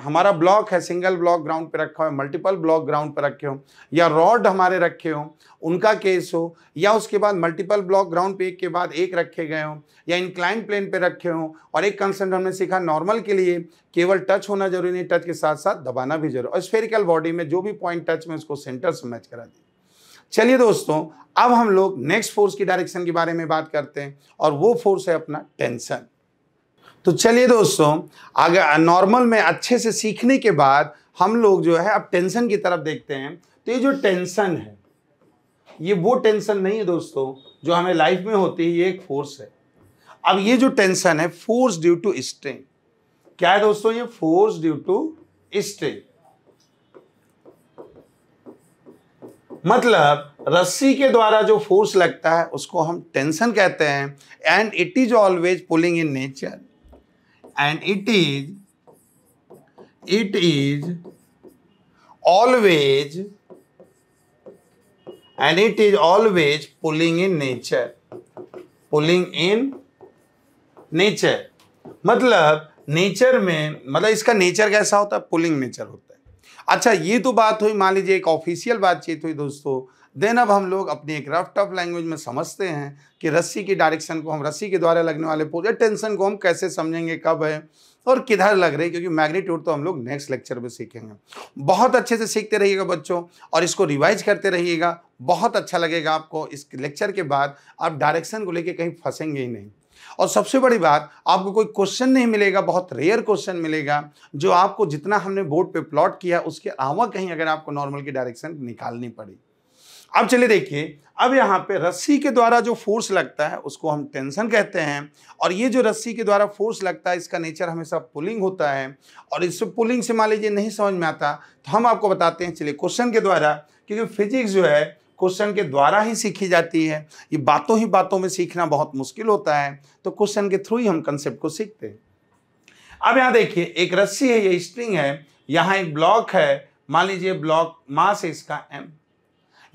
हमारा ब्लॉक है सिंगल ब्लॉक ग्राउंड पे रखा हो मल्टीपल ब्लॉक ग्राउंड पर रखे हो या रॉड हमारे रखे हो उनका केस हो या उसके बाद मल्टीपल ब्लॉक ग्राउंड पे एक के बाद एक रखे गए हों या इंक्लाइन प्लेन पे रखे हों और एक कंसेंट हमने सीखा नॉर्मल के लिए केवल टच होना जरूरी नहीं टच के साथ साथ दबाना भी जरूरी और स्पेरिकल बॉडी में जो भी पॉइंट टच में उसको सेंटर से मैच करा दी चलिए दोस्तों अब हम लोग नेक्स्ट फोर्स की डायरेक्शन के बारे में बात करते हैं और वो फोर्स है अपना टेंशन तो चलिए दोस्तों अगर नॉर्मल में अच्छे से सीखने के बाद हम लोग जो है अब टेंशन की तरफ देखते हैं तो ये जो टेंशन है ये वो टेंशन नहीं है दोस्तों जो हमें लाइफ में होती है ये एक फोर्स है अब ये जो टेंशन है फोर्स ड्यू टू स्ट्रेन क्या है दोस्तों ये फोर्स ड्यू टू स्ट्रेन मतलब रस्सी के द्वारा जो फोर्स लगता है उसको हम टेंशन कहते हैं and it is always pulling in nature and it is it is always and it is always pulling in nature pulling in nature मतलब नेचर में मतलब इसका नेचर कैसा होता है पुलिंग नेचर होता है अच्छा ये तो बात हुई मान लीजिए एक ऑफिशियल बातचीत हुई दोस्तों देन अब हम लोग अपनी एक रफ टफ लैंग्वेज में समझते हैं कि रस्सी की डायरेक्शन को हम रस्सी के द्वारा लगने वाले पूरे टेंशन को हम कैसे समझेंगे कब है और किधर लग रही है क्योंकि मैग्नीट्यूड तो हम लोग नेक्स्ट लेक्चर में सीखेंगे बहुत अच्छे से सीखते रहिएगा बच्चों और इसको रिवाइज करते रहिएगा बहुत अच्छा लगेगा आपको इस लेक्चर के बाद आप डायरेक्शन को लेकर कहीं फंसेंगे ही नहीं और सबसे बड़ी बात आपको कोई क्वेश्चन नहीं मिलेगा बहुत रेयर क्वेश्चन मिलेगा जो आपको जितना हमने बोर्ड पे प्लॉट किया उसके अलावा कहीं अगर आपको नॉर्मल की डायरेक्शन निकालनी पड़ी अब चलिए देखिए अब यहाँ पे रस्सी के द्वारा जो फोर्स लगता है उसको हम टेंशन कहते हैं और ये जो रस्सी के द्वारा फोर्स लगता है इसका नेचर हमेशा पुलिंग होता है और इस पुलिंग से मान लीजिए नहीं समझ में आता तो हम आपको बताते हैं चलिए क्वेश्चन के द्वारा क्योंकि फिजिक्स जो है क्वेश्चन के द्वारा ही सीखी जाती है ये बातों ही बातों में सीखना बहुत मुश्किल होता है तो क्वेश्चन के थ्रू ही हम कंसेप्ट को सीखते हैं अब यहाँ देखिए एक रस्सी है ये स्ट्रिंग है यहाँ एक ब्लॉक है मान लीजिए ब्लॉक मास है इसका एम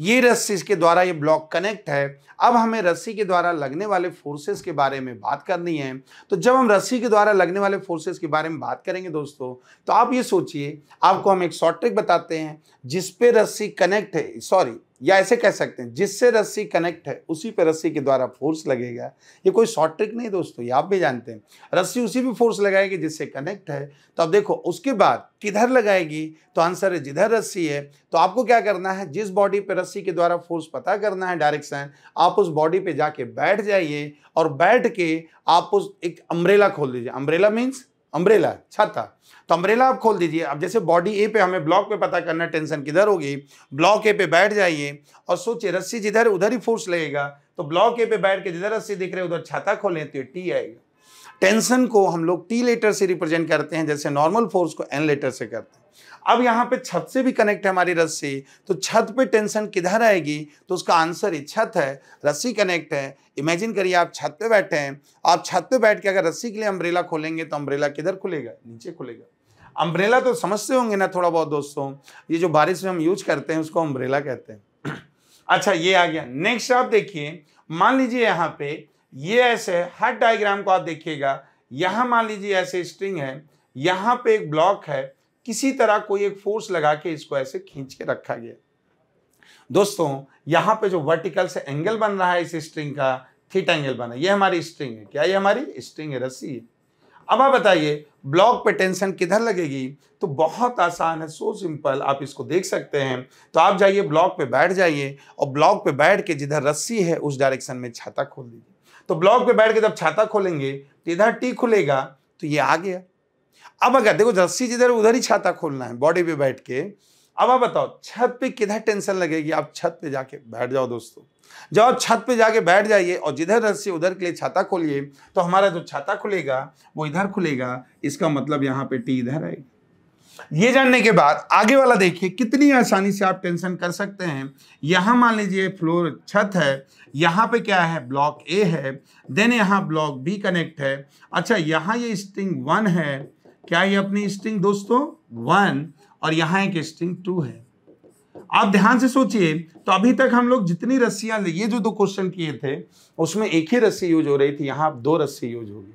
ये रस्सी के द्वारा ये ब्लॉक कनेक्ट है अब हमें रस्सी के द्वारा लगने वाले फोर्सेस के बारे में बात करनी है तो जब हम रस्सी के द्वारा लगने वाले फोर्सेस के बारे में बात करेंगे दोस्तों तो आप ये सोचिए आपको हम एक शॉर्ट ट्रिक बताते हैं जिसपे रस्सी कनेक्ट है सॉरी या ऐसे कह सकते हैं जिससे रस्सी कनेक्ट है उसी पे रस्सी के द्वारा फोर्स लगेगा ये कोई शॉर्ट ट्रिक नहीं दोस्तों ये आप भी जानते हैं रस्सी उसी पे फोर्स लगाएगी जिससे कनेक्ट है तो अब देखो उसके बाद किधर लगाएगी तो आंसर है जिधर रस्सी है तो आपको क्या करना है जिस बॉडी पे रस्सी के द्वारा फोर्स पता करना है डायरेक्शन आप उस बॉडी पे जाके बैठ जाइए और बैठ के आप उस एक अम्ब्रेला खोल दीजिए अम्ब्रेला मीन्स अम्ब्रेला छाता तो अम्ब्रेला आप खोल दीजिए अब जैसे बॉडी ए पे हमें ब्लॉक पे पता करना टेंशन किधर होगी ब्लॉक ए पे बैठ जाइए और सोचिए रस्सी जिधर उधर ही फोर्स लगेगा तो ब्लॉक ए पे बैठ के जिधर रस्सी दिख रहे उधर छाता खोलें तो टी आएगा टेंशन को हम लोग टी लेटर से रिप्रेजेंट करते हैं जैसे नॉर्मल फोर्स को एन लेटर से करते हैं अब यहाँ पे छत से भी कनेक्ट है हमारी रस्सी तो छत पे टेंशन किधर आएगी तो उसका आंसर ही छत है रस्सी कनेक्ट है इमेजिन करिए आप छत पे बैठे हैं आप छत पे बैठ के अगर रस्सी के लिए अम्ब्रेला खोलेंगे तो अम्ब्रेला किधर खुलेगा नीचे खुलेगा अम्ब्रेला तो समझते होंगे ना थोड़ा बहुत दोस्तों ये जो बारिश में हम यूज करते हैं उसको अम्ब्रेला कहते हैं अच्छा ये आ गया नेक्स्ट आप देखिए मान लीजिए यहाँ पे ये ऐसे हर डायग्राम को आप देखिएगा यहाँ मान लीजिए ऐसे स्ट्रिंग है यहाँ पे एक ब्लॉक है किसी तरह कोई एक फोर्स लगा के इसको ऐसे खींच के रखा गया दोस्तों यहाँ पे जो वर्टिकल से एंगल बन रहा है इस स्ट्रिंग का थीट एंगल बना ये हमारी स्ट्रिंग है क्या ये हमारी स्ट्रिंग है रस्सी है अब आप बताइए ब्लॉक पे टेंशन किधर लगेगी तो बहुत आसान है सो सिंपल आप इसको देख सकते हैं तो आप जाइए ब्लॉक पे बैठ जाइए और ब्लॉक पे बैठ के जिधर रस्सी है उस डायरेक्शन में छाता खोल दीजिए तो ब्लॉक पे बैठ के जब छाता खोलेंगे तो इधर टी खुलेगा तो ये आ गया अब अगर देखो रस्सी जिधर उधर ही छाता खोलना है बॉडी पे बैठ के अब आप बताओ छत पे किधर टेंशन लगेगी आप छत पे जाके बैठ जाओ दोस्तों जब आप छत पे जाके बैठ जाइए और जिधर रस्सी उधर के लिए छाता खोलिए तो हमारा जो छाता खुलेगा वो इधर खुलेगा इसका मतलब यहाँ पे टी इधर आएगी ये जानने के बाद आगे वाला देखिए कितनी आसानी से आप टेंशन कर सकते हैं यहां मान लीजिए फ्लोर छत है यहाँ पे क्या है ब्लॉक ए है देन यहाँ ब्लॉक बी कनेक्ट है अच्छा यहाँ ये स्ट्रिंग वन है क्या ये अपनी स्ट्रिंग दोस्तों वन और यहाँ एक स्ट्रिंग टू है आप ध्यान से सोचिए तो अभी तक हम लोग जितनी रस्सियां ये जो दो क्वेश्चन किए थे उसमें एक ही रस्सी यूज हो रही थी यहाँ दो रस्सी यूज होगी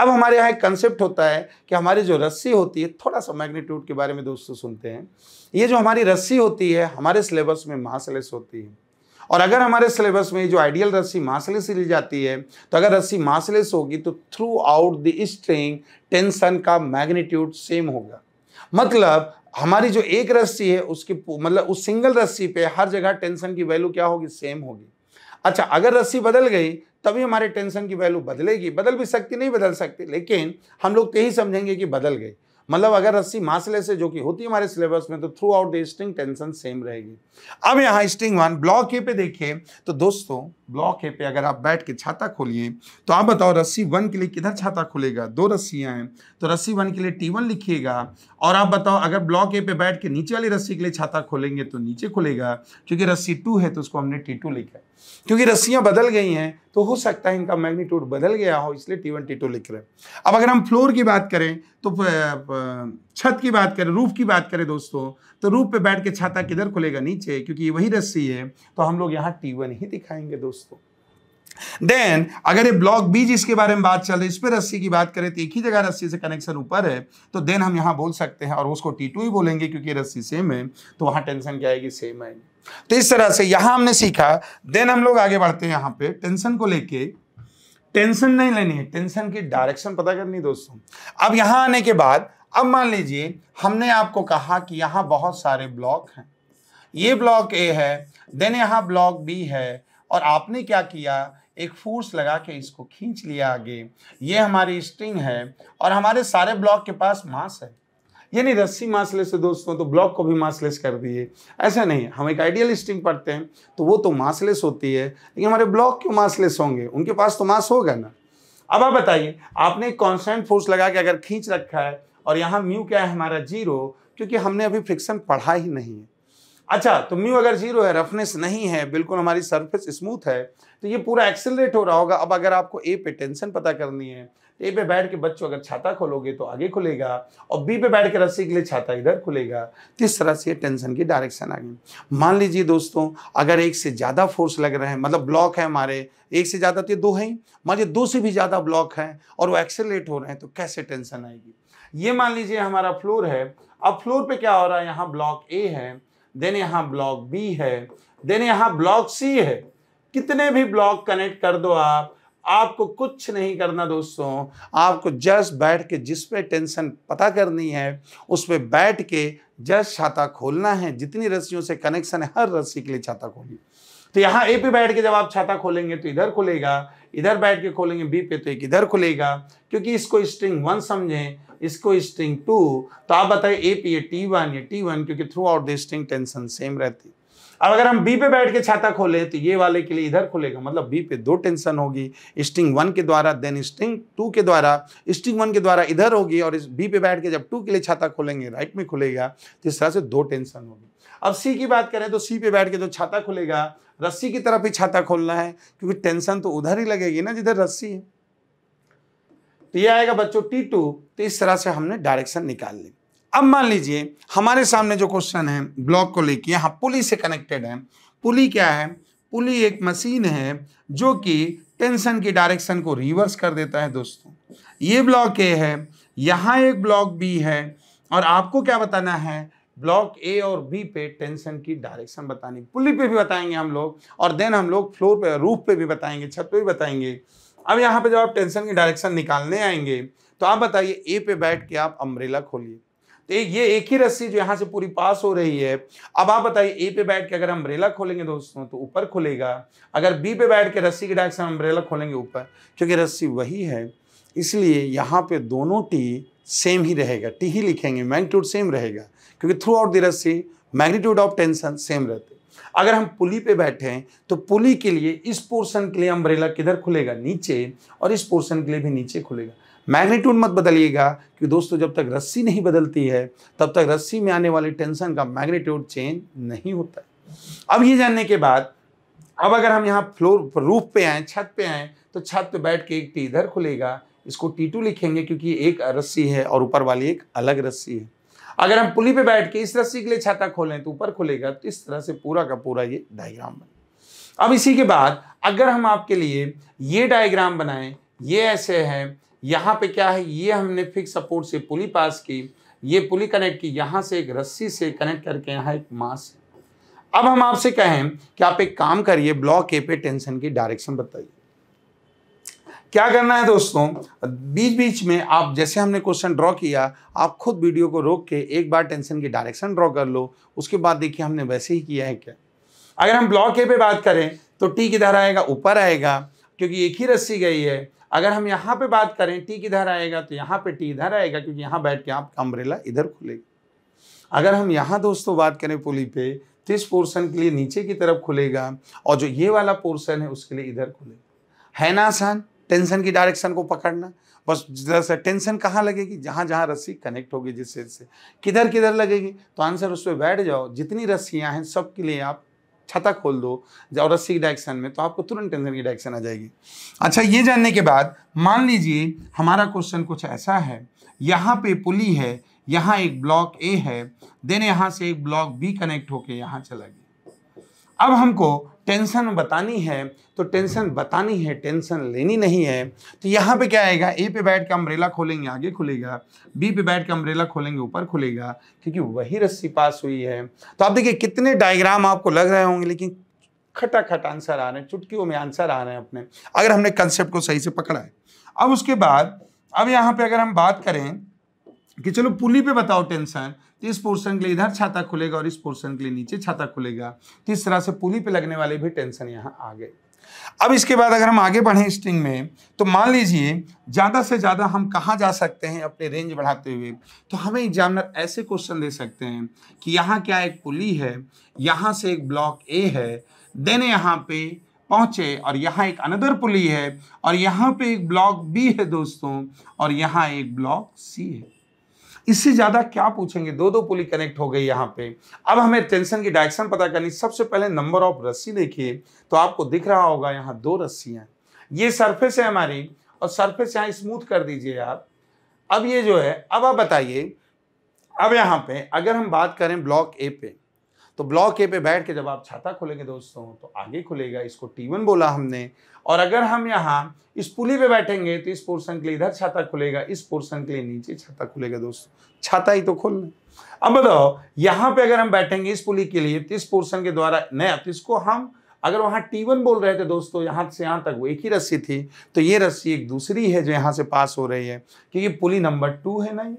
अब हमारे यहाँ एक कंसेप्ट होता है कि हमारी जो रस्सी होती है थोड़ा सा मैग्नीट्यूड के बारे में दोस्तों सुनते हैं ये जो हमारी रस्सी होती है हमारे सिलेबस में महासलेस होती है और अगर हमारे सिलेबस में जो आइडियल रस्सी मांसले से ली जाती है तो अगर रस्सी मांसलेस होगी तो throughout the string tension का मैग्नीट्यूड सेम होगा मतलब हमारी जो एक रस्सी है उसकी मतलब उस सिंगल रस्सी पे हर जगह टेंशन की वैल्यू क्या होगी सेम होगी अच्छा अगर रस्सी बदल गई तभी हमारे टेंशन की वैल्यू बदलेगी बदल भी सकती नहीं बदल सकती लेकिन हम लोग यही समझेंगे कि बदल गई मतलब अगर रस्सी मासले से जो कि होती है हमारे सिलेबस में तो throughout the string tension same रहेगी अब यहाँ स्ट्रिंग वन ब्लॉक ए पे देखिए तो दोस्तों ब्लॉक ए पे अगर आप बैठ के छाता खोलिए तो आप बताओ रस्सी वन के लिए किधर छाता खुलेगा दो रस्सियाँ हैं तो रस्सी वन के लिए टी वन लिखिएगा और आप बताओ अगर ब्लॉक ए पे बैठ के नीचे वाली रस्सी के लिए छाता खोलेंगे तो नीचे खुलेगा क्योंकि रस्सी टू है तो उसको हमने टी टू लिखा है क्योंकि रस्सियां बदल गई हैं तो हो सकता है इनका मैग्नीट्यूड बदल गया हो इसलिए टी वन टी टू लिख रहे हैं अब अगर हम फ्लोर की बात करें तो छत की बात करें रूफ की बात करें दोस्तों तो रूफ पे बैठ के छाता किधर खुलेगा नीचे क्योंकि वही रस्सी है तो हम लोग यहाँ टी वन ही दिखाएंगे दोस्तों देन अगर ये ब्लॉक बी जिसके बारे में बात चल रही है इस पर रस्सी की बात करें तो एक ही जगह रस्सी से कनेक्शन ऊपर है तो देन हम यहाँ बोल सकते हैं और उसको टी टू ही बोलेंगे क्योंकि रस्सी सेम है तो वहाँ टेंशन क्या आएगी सेम आएगी तो इस तरह से यहां हमने सीखा देन हम लोग आगे बढ़ते हैं यहां पे टेंशन को लेके टेंशन नहीं लेनी है टेंशन की डायरेक्शन पता करनी दोस्तों अब यहां आने के बाद अब मान लीजिए हमने आपको कहा कि यहां बहुत सारे ब्लॉक हैं ये ब्लॉक ए है देन यहां ब्लॉक बी है और आपने क्या किया एक फोर्स लगा के इसको खींच लिया आगे ये हमारी स्ट्रिंग है और हमारे सारे ब्लॉक के पास मास है यानी रस्सी मासलेस है दोस्तों तो ब्लॉक को भी मासलेस कर दिए ऐसा नहीं है हम एक आइडियल स्ट्रिंग पढ़ते हैं तो वो तो मासलेस होती है लेकिन हमारे ब्लॉक क्यों मासलेस होंगे उनके पास तो मास होगा ना अब आप बताइए आपने एक कॉन्स्टेंट फोर्स लगा के अगर खींच रखा है और यहाँ म्यू क्या है हमारा जीरो क्योंकि हमने अभी फ्रिक्शन पढ़ा ही नहीं है अच्छा तो म्यू अगर जीरो है रफनेस नहीं है बिल्कुल हमारी सरफेस स्मूथ है तो ये पूरा एक्सेलरेट हो रहा होगा अब अगर आपको ए पे टेंशन पता करनी है ए पे बैठ के बच्चों अगर छाता खोलोगे तो आगे खुलेगा और बी पे बैठ के रस्सी के लिए छाता इधर खुलेगा इस तरह से टेंशन की डायरेक्शन आ गई मान लीजिए दोस्तों अगर एक से ज़्यादा फोर्स लग रहे हैं मतलब ब्लॉक है हमारे एक से ज़्यादा तो ये दो हैं मान लीजिए दो से भी ज़्यादा ब्लॉक हैं और वो एक्सेलेट हो रहे हैं तो कैसे टेंशन आएगी ये मान लीजिए हमारा फ्लोर है अब फ्लोर पे क्या हो रहा है यहाँ ब्लॉक ए है देन यहाँ ब्लॉक बी है देन यहाँ ब्लॉक सी है कितने भी ब्लॉक कनेक्ट कर दो आप आपको कुछ नहीं करना दोस्तों आपको जस्ट बैठ के जिस पे टेंशन पता करनी है उस पर बैठ के जस्ट छाता खोलना है जितनी रस्सियों से कनेक्शन है हर रस्सी के लिए छाता खोली तो यहाँ ए पे बैठ के जब आप छाता खोलेंगे तो इधर खुलेगा इधर बैठ के खोलेंगे बी पे तो एक इधर खुलेगा क्योंकि इसको स्ट्रिंग वन समझें इसको स्ट्रिंग टू तो आप बताइए ए पी ये टी वन ये टी वन क्योंकि throughout the string tension same रहती अब अगर हम बी पे बैठ के छाता खोले तो ये वाले के लिए इधर खुलेगा मतलब बी पे दो टेंशन होगी स्टिंग वन के द्वारा देन स्ट्रिंग टू के द्वारा स्टिंग वन के द्वारा इधर होगी और इस बी पे बैठ के जब टू के लिए छाता खोलेंगे राइट में खुलेगा तो इस तरह से दो टेंशन होगी अब सी की बात करें तो सी पे बैठ के जो छाता खुलेगा रस्सी की तरफ ही छाता खोलना है क्योंकि टेंशन तो उधर ही लगेगी ना जिधर रस्सी है तो ये आएगा बच्चों टी टू तो इस तरह से हमने डायरेक्शन निकाल ली अब मान लीजिए हमारे सामने जो क्वेश्चन है ब्लॉक को लेके यहाँ पुली से कनेक्टेड है पुली क्या है पुली एक मशीन है जो कि टेंशन की डायरेक्शन को रिवर्स कर देता है दोस्तों ये ब्लॉक ए है यहाँ एक ब्लॉक बी है और आपको क्या बताना है ब्लॉक ए और बी पे टेंशन की डायरेक्शन बतानी पुली पे भी बताएंगे हम लोग और देन हम लोग फ्लोर पे रूफ पे भी बताएंगे छत पे भी बताएंगे अब यहाँ पे जब आप टेंशन की डायरेक्शन निकालने आएंगे तो आप बताइए ए पे बैठ के आप अम्ब्रेला खोलिए तो ये एक ही रस्सी जो यहाँ से पूरी पास हो रही है अब आप बताइए ए पे बैठ के अगर अम्ब्रेला खोलेंगे दोस्तों तो ऊपर खुलेगा अगर बी पे बैठ के रस्सी के डायरेक्शन अम्ब्रेला खोलेंगे ऊपर क्योंकि रस्सी वही है इसलिए यहाँ पे दोनों टी सेम ही रहेगा टी ही लिखेंगे मैग्नीट्यूड सेम रहेगा क्योंकि थ्रू आउट द रस्सी मैग्नीट्यूड ऑफ टेंशन सेम रहते अगर हम पुली पे बैठे हैं तो पुली के लिए इस पोर्शन के लिए अम्ब्रेला किधर खुलेगा नीचे और इस पोर्शन के लिए भी नीचे खुलेगा मैग्नीट्यूड मत बदलिएगा कि दोस्तों जब तक रस्सी नहीं बदलती है तब तक रस्सी में आने वाली टेंशन का मैग्नीट्यूड चेंज नहीं होता है अब ये जानने के बाद अब अगर हम यहाँ फ्लोर रूफ पे आए छत पे आए तो छत पे बैठ के एक टी इधर खुलेगा इसको टी टू लिखेंगे क्योंकि एक रस्सी है और ऊपर वाली एक अलग रस्सी है अगर हम पुली पे बैठ के इस रस्सी के लिए छाता खोलें तो ऊपर खुलेगा तो इस तरह से पूरा का पूरा ये डायग्राम बने अब इसी के बाद अगर हम आपके लिए ये डायग्राम बनाएं ये ऐसे हैं यहाँ पे क्या है ये हमने फिक्स सपोर्ट से पुली पास की ये पुली कनेक्ट की यहाँ से एक रस्सी से कनेक्ट करके यहाँ एक मास अब हम आपसे कहें कि आप एक काम करिए ब्लॉक ए पे टेंशन की डायरेक्शन बताइए क्या करना है दोस्तों बीच बीच में आप जैसे हमने क्वेश्चन ड्रॉ किया आप खुद वीडियो को रोक के एक बार टेंशन की डायरेक्शन ड्रॉ कर लो उसके बाद देखिए हमने वैसे ही किया है क्या अगर हम ब्लॉक ए पे बात करें तो टी किधर आएगा ऊपर आएगा क्योंकि एक ही रस्सी गई है अगर हम यहाँ पे बात करें टी किधर आएगा तो यहाँ पे टी इधर आएगा क्योंकि यहाँ बैठ के आपका अम्ब्रेला इधर खुलेगा अगर हम यहाँ दोस्तों बात करें पुली पे तो इस पोर्सन के लिए नीचे की तरफ खुलेगा और जो ये वाला पोर्सन है उसके लिए इधर खुलेगा है ना आसान टेंशन की डायरेक्शन को पकड़ना बस जैसे टेंशन कहाँ लगेगी जहाँ जहाँ रस्सी कनेक्ट होगी जिससे किधर किधर लगेगी तो आंसर उस पर बैठ जाओ जितनी रस्सियाँ हैं सब के लिए आप छता खोल दो और रस्सी की डायरेक्शन में तो आपको तुरंत टेंशन की डायरेक्शन आ जाएगी अच्छा ये जानने के बाद मान लीजिए हमारा क्वेश्चन कुछ ऐसा है यहाँ पे पुली है यहाँ एक ब्लॉक ए है देन यहाँ से एक ब्लॉक बी कनेक्ट होके यहाँ चला गया अब हमको टेंशन बतानी है तो टेंशन बतानी है टेंशन लेनी नहीं है तो यहाँ पे क्या आएगा ए पे बैठ के अम्ब्रेला खोलेंगे आगे खुलेगा बी पे बैठ के अम्ब्रेला खोलेंगे ऊपर खुलेगा क्योंकि वही रस्सी पास हुई है तो आप देखिए कितने डायग्राम आपको लग रहे होंगे लेकिन खटाखट आंसर आ रहे हैं चुटकियों में आंसर आ रहे हैं अपने अगर हमने कंसेप्ट को सही से पकड़ा है अब उसके बाद अब यहाँ पे अगर हम बात करें कि चलो पुली पे बताओ टेंशन तो इस पोर्शन के लिए इधर छाता खुलेगा और इस पोर्शन के लिए नीचे छाता खुलेगा तो इस तरह से पुली पे लगने वाले भी टेंशन यहाँ आ गए अब इसके बाद अगर हम आगे बढ़ें स्ट्रिंग में तो मान लीजिए ज़्यादा से ज़्यादा हम कहाँ जा सकते हैं अपने रेंज बढ़ाते हुए तो हमें एग्जामिनर ऐसे क्वेश्चन दे सकते हैं कि यहाँ क्या एक पुली है यहाँ से एक ब्लॉक ए है देन यहाँ पे पहुँचे और यहाँ एक अनदर पुली है और यहाँ पे एक ब्लॉक बी है दोस्तों और यहाँ एक ब्लॉक सी है इससे ज़्यादा क्या पूछेंगे दो दो पुली कनेक्ट हो गई यहाँ पे अब हमें टेंशन की डायरेक्शन पता करनी सबसे पहले नंबर ऑफ रस्सी देखिए तो आपको दिख रहा होगा यहाँ दो रस्सियां ये सरफेस है हमारी और सरफेस यहाँ स्मूथ कर दीजिए आप अब ये जो है अब आप बताइए अब यहाँ पे अगर हम बात करें ब्लॉक ए पे तो ब्लॉक ए पे बैठ के जब आप छाता खोलेंगे दोस्तों तो आगे खुलेगा इसको टी वन बोला हमने और अगर हम यहाँ इस पुली पे बैठेंगे तो इस पोर्सन के लिए इधर छाता खुलेगा इस पोर्सन के लिए नीचे छाता खुलेगा दोस्तों छाता ही तो खोलना अब बताओ यहाँ पे अगर हम बैठेंगे इस पुली के लिए तो इस पोर्सन के द्वारा नया तो इसको हम अगर वहाँ टी वन बोल रहे थे दोस्तों यहाँ से यहाँ तक वो एक ही रस्सी थी तो ये रस्सी एक दूसरी है जो यहाँ से पास हो रही है क्योंकि पुली नंबर टू है ना ये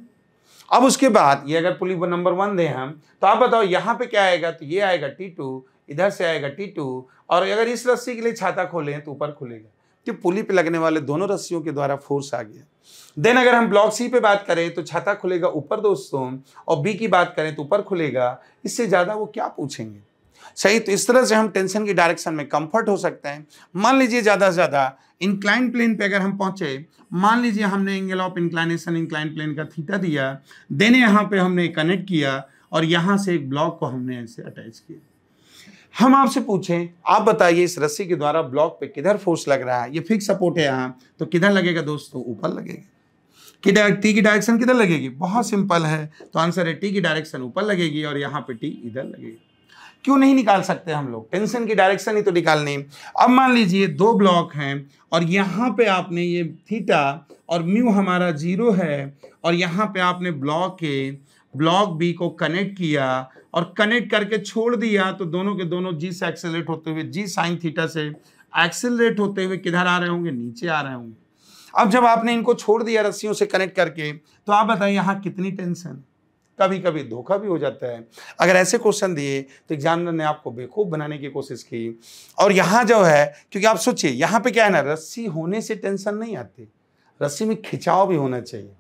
अब उसके बाद ये अगर पुलिस नंबर वन दें हम तो आप बताओ यहाँ पे क्या आएगा तो ये आएगा टी टू इधर से आएगा टी टू और अगर इस रस्सी के लिए छाता खोलें तो ऊपर खुलेगा कि पुली पे लगने वाले दोनों रस्सियों के द्वारा फोर्स आ गया देन अगर हम ब्लॉक सी पे बात करें तो छाता खुलेगा ऊपर दोस्तों और बी की बात करें तो ऊपर खुलेगा इससे ज़्यादा वो क्या पूछेंगे सही तो इस तरह से हम टेंशन की डायरेक्शन में कंफर्ट हो सकते हैं मान लीजिए ज़्यादा से ज़्यादा इंक्लाइन प्लेन पे अगर हम पहुंचे मान लीजिए हमने angle of inclination incline plane का थीटा दिया देन यहाँ पे हमने कनेक्ट किया और यहाँ से एक ब्लॉक को हमने ऐसे अटैच किया हम आपसे पूछें आप बताइए इस रस्सी के द्वारा ब्लॉक पे किधर फोर्स लग रहा है ये फिक्स सपोर्ट है यहाँ तो किधर लगेगा दोस्तों ऊपर लगेगा कि टी की डायरेक्शन किधर लगेगी बहुत सिंपल है तो आंसर है टी की डायरेक्शन ऊपर लगेगी और यहाँ पे टी इधर लगेगी क्यों नहीं निकाल सकते हम लोग टेंशन की डायरेक्शन ही तो निकालनी अब मान लीजिए दो ब्लॉक हैं और यहाँ पे आपने ये थीटा और म्यू हमारा जीरो है और यहाँ पे आपने ब्लॉक के ब्लॉक बी को कनेक्ट किया और कनेक्ट करके छोड़ दिया तो दोनों के दोनों जी से एक्सेलरेट होते हुए जी साइन थीटा से एक्सेलरेट होते हुए किधर आ रहे होंगे नीचे आ रहे होंगे अब जब आपने इनको छोड़ दिया रस्सियों से कनेक्ट करके तो आप बताइए यहाँ कितनी टेंशन कभी कभी धोखा भी हो जाता है अगर ऐसे क्वेश्चन दिए तो एग्जामिनर ने आपको बेखूब बनाने की कोशिश की और यहाँ जो है क्योंकि आप सोचिए यहाँ पे क्या है ना रस्सी होने से टेंशन नहीं आती रस्सी में खिंचाव भी होना चाहिए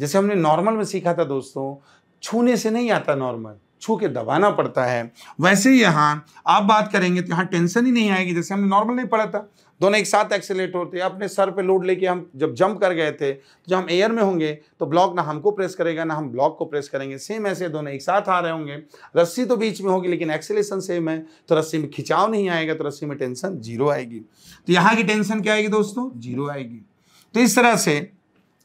जैसे हमने नॉर्मल में सीखा था दोस्तों छूने से नहीं आता नॉर्मल छू के दबाना पड़ता है वैसे ही यहाँ आप बात करेंगे तो यहाँ टेंशन ही नहीं आएगी जैसे हमने नॉर्मल नहीं पढ़ा था दोनों एक साथ एक्सेलेट होते हैं अपने सर पे लोड लेके हम जब जंप कर गए थे जब हम एयर में होंगे तो ब्लॉक ना हमको प्रेस करेगा ना हम ब्लॉक को प्रेस करेंगे सेम ऐसे दोनों एक साथ आ रहे होंगे रस्सी तो बीच में होगी लेकिन एक्सेलेशन सेम है तो रस्सी में खिंचाव नहीं आएगा तो रस्सी में टेंशन जीरो आएगी तो यहाँ की टेंशन क्या आएगी दोस्तों जीरो आएगी तो इस तरह से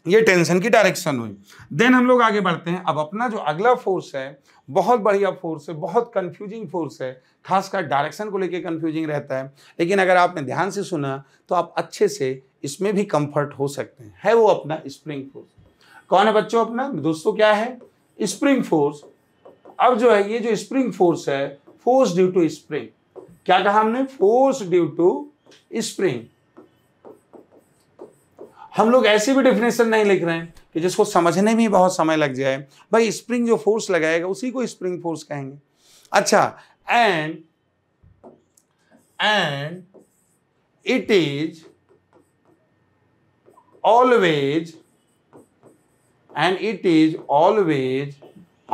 ये टेंशन की डायरेक्शन हुई देन हम लोग आगे बढ़ते हैं अब अपना जो अगला फोर्स है बहुत बढ़िया फोर्स है बहुत कंफ्यूजिंग फोर्स है खासकर डायरेक्शन को लेके कंफ्यूजिंग रहता है लेकिन अगर आपने ध्यान से सुना तो आप अच्छे से इसमें भी कंफर्ट हो सकते हैं है वो अपना स्प्रिंग फोर्स कौन है बच्चों अपना दोस्तों क्या है स्प्रिंग फोर्स अब जो है ये जो स्प्रिंग फोर्स है फोर्स ड्यू टू स्प्रिंग क्या कहा हमने फोर्स ड्यू टू स्प्रिंग हम लोग ऐसी भी डेफिनेशन नहीं लिख रहे हैं कि जिसको समझने में बहुत समय लग जाए भाई स्प्रिंग जो फोर्स लगाएगा उसी को स्प्रिंग फोर्स कहेंगे अच्छा and and it is always and it is always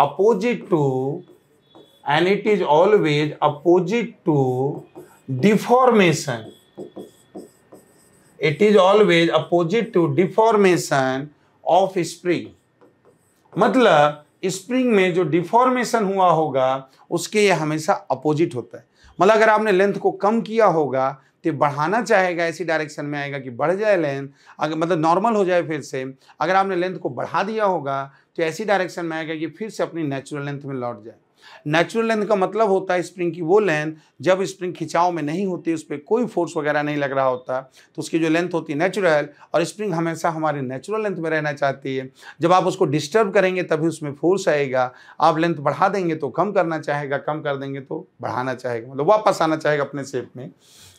opposite to and it is always opposite to deformation it is always opposite to deformation of spring मतलब स्प्रिंग में जो डिफॉर्मेशन हुआ होगा उसके ये हमेशा अपोजिट होता है मतलब अगर आपने लेंथ को कम किया होगा तो बढ़ाना चाहेगा ऐसी डायरेक्शन में आएगा कि बढ़ जाए लेंथ अगर मतलब नॉर्मल हो जाए फिर से अगर आपने लेंथ को बढ़ा दिया होगा तो ऐसी डायरेक्शन में आएगा कि फिर से अपनी नेचुरल लेंथ में लौट जाए नेचुरल लेंथ का मतलब होता है स्प्रिंग की वो लेंथ जब स्प्रिंग खिंचाव में नहीं होती उस पर कोई फोर्स वगैरह नहीं लग रहा होता तो उसकी जो लेंथ होती है नेचुरल और स्प्रिंग हमेशा हमारे नेचुरल लेंथ में रहना चाहती है जब आप उसको डिस्टर्ब करेंगे तभी उसमें फोर्स आएगा आप लेंथ बढ़ा देंगे तो कम करना चाहेगा कम कर देंगे तो बढ़ाना चाहेगा मतलब वापस आना चाहेगा अपने शेप में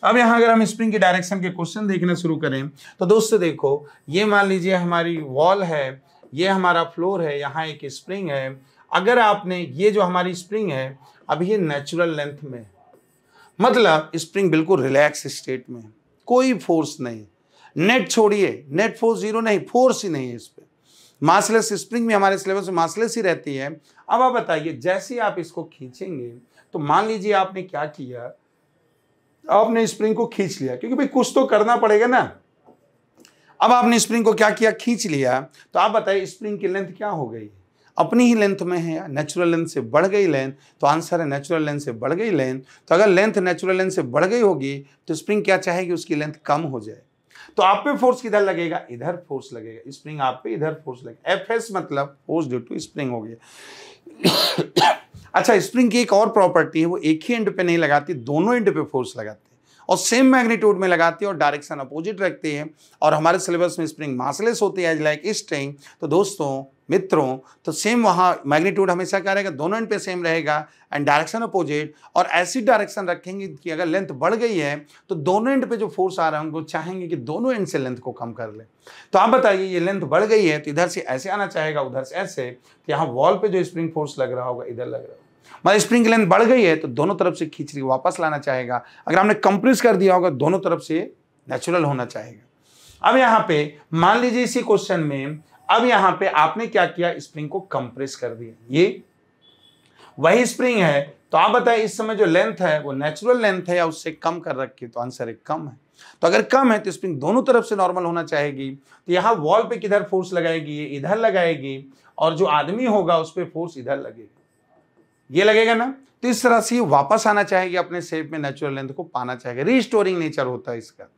अब यहाँ अगर हम स्प्रिंग के डायरेक्शन के क्वेश्चन देखना शुरू करें तो दोस्तों देखो ये मान लीजिए हमारी वॉल है ये हमारा फ्लोर है यहाँ एक स्प्रिंग है अगर आपने ये जो हमारी स्प्रिंग है अब ये नेचुरल लेंथ में है मतलब स्प्रिंग बिल्कुल रिलैक्स स्टेट में है कोई फोर्स नहीं नेट छोड़िए नेट फोर्स जीरो नहीं फोर्स ही नहीं है इस पर मासलेस स्प्रिंग भी हमारे सिलेबस में मासलेस ही रहती है अब आप बताइए जैसे आप इसको खींचेंगे तो मान लीजिए आपने क्या किया आपने स्प्रिंग को खींच लिया क्योंकि भाई कुछ तो करना पड़ेगा ना अब आपने स्प्रिंग को क्या किया खींच लिया तो आप बताइए स्प्रिंग की लेंथ क्या हो गई अपनी ही लेंथ में है नेचुरल लेंथ से बढ़ गई लेंथ तो आंसर है नेचुरल लेंथ से बढ़ गई लेंथ तो अगर लेंथ नेचुरल लेंथ से बढ़ गई होगी तो स्प्रिंग क्या चाहेगी उसकी लेंथ कम हो जाए तो आप पे फोर्स किधर लगेगा इधर फोर्स लगेगा स्प्रिंग आप पे इधर फोर्स लगेगा एफ एस मतलब फोर्स ड्यू टू स्प्रिंग हो गया अच्छा स्प्रिंग की एक और प्रॉपर्टी है वो एक ही एंड पे नहीं लगाती दोनों एंड पे फोर्स लगाती है और सेम मैग्नीट्यूड में लगाती है और डायरेक्शन अपोजिट रखती है और हमारे सिलेबस में स्प्रिंग मासलेस होती है एज लाइक स्ट्रिंग तो दोस्तों मित्र हों तो सेम वहाँ मैग्नीट्यूड हमेशा क्या रहेगा दोनों एंड पे सेम रहेगा एंड डायरेक्शन अपोजिट और ऐसी डायरेक्शन रखेंगे कि अगर लेंथ बढ़ गई है तो दोनों एंड पे जो फोर्स आ रहा है उनको चाहेंगे कि दोनों एंड से लेंथ को कम कर ले तो आप बताइए ये लेंथ बढ़ गई है तो इधर से ऐसे आना चाहेगा उधर से ऐसे तो यहाँ वॉल पर जो स्प्रिंग फोर्स लग रहा होगा इधर लग रहा होगा मतलब स्प्रिंग लेंथ बढ़ गई है तो दोनों तरफ से खींच रही वापस लाना चाहेगा अगर हमने कंप्रेस कर दिया होगा दोनों तरफ से नेचुरल होना चाहेगा अब यहाँ पे मान लीजिए इसी क्वेश्चन में अब यहां पे आपने क्या किया स्प्रिंग को कंप्रेस कर दिया ये वही स्प्रिंग है तो आप बताएं इस समय जो लेंथ है वो नेचुरल लेंथ है या उससे कम कर रखी है तो आंसर एक कम है तो अगर कम है तो स्प्रिंग दोनों तरफ से नॉर्मल होना चाहेगी तो यहां वॉल पे किधर फोर्स लगाएगी ये इधर लगाएगी और जो आदमी होगा उस पर फोर्स इधर लगेगी ये लगेगा ना तो इस तरह से वापस आना चाहेगी अपने सेप में नेचुरल लेंथ को पाना चाहेगा रिस्टोरिंग नेचर होता है इसका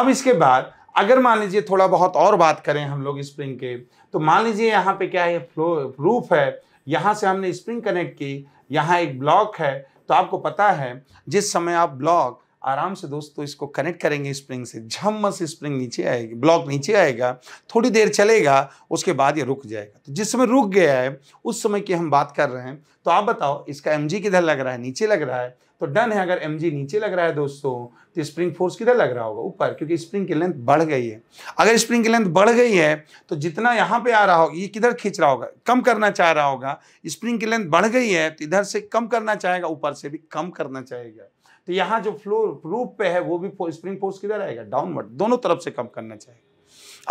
अब इसके बाद अगर मान लीजिए थोड़ा बहुत और बात करें हम लोग स्प्रिंग के तो मान लीजिए यहाँ पे क्या है फ्लो रूफ है यहाँ से हमने स्प्रिंग कनेक्ट की यहाँ एक ब्लॉक है तो आपको पता है जिस समय आप ब्लॉक आराम से दोस्तों इसको कनेक्ट करेंगे स्प्रिंग से से स्प्रिंग नीचे आएगी ब्लॉक नीचे आएगा थोड़ी देर चलेगा उसके बाद ये रुक जाएगा तो जिस समय रुक गया है उस समय की हम बात कर रहे हैं तो आप बताओ इसका एम जी किधर लग रहा है नीचे लग रहा है तो डन है अगर एम नीचे लग रहा है दोस्तों तो स्प्रिंग फोर्स किधर लग रहा होगा ऊपर क्योंकि स्प्रिंग की लेंथ बढ़ गई है अगर स्प्रिंग की लेंथ बढ़ गई है तो जितना यहाँ पे आ रहा होगा ये किधर खींच रहा होगा कम करना चाह रहा होगा स्प्रिंग की लेंथ बढ़ गई है तो इधर से कम करना चाहेगा ऊपर से भी कम करना चाहेगा तो यहाँ जो फ्लोर रूप पे है वो भी स्प्रिंग फोर्स किधर आएगा डाउनवर्ड दोनों तरफ से कम करना चाहेगा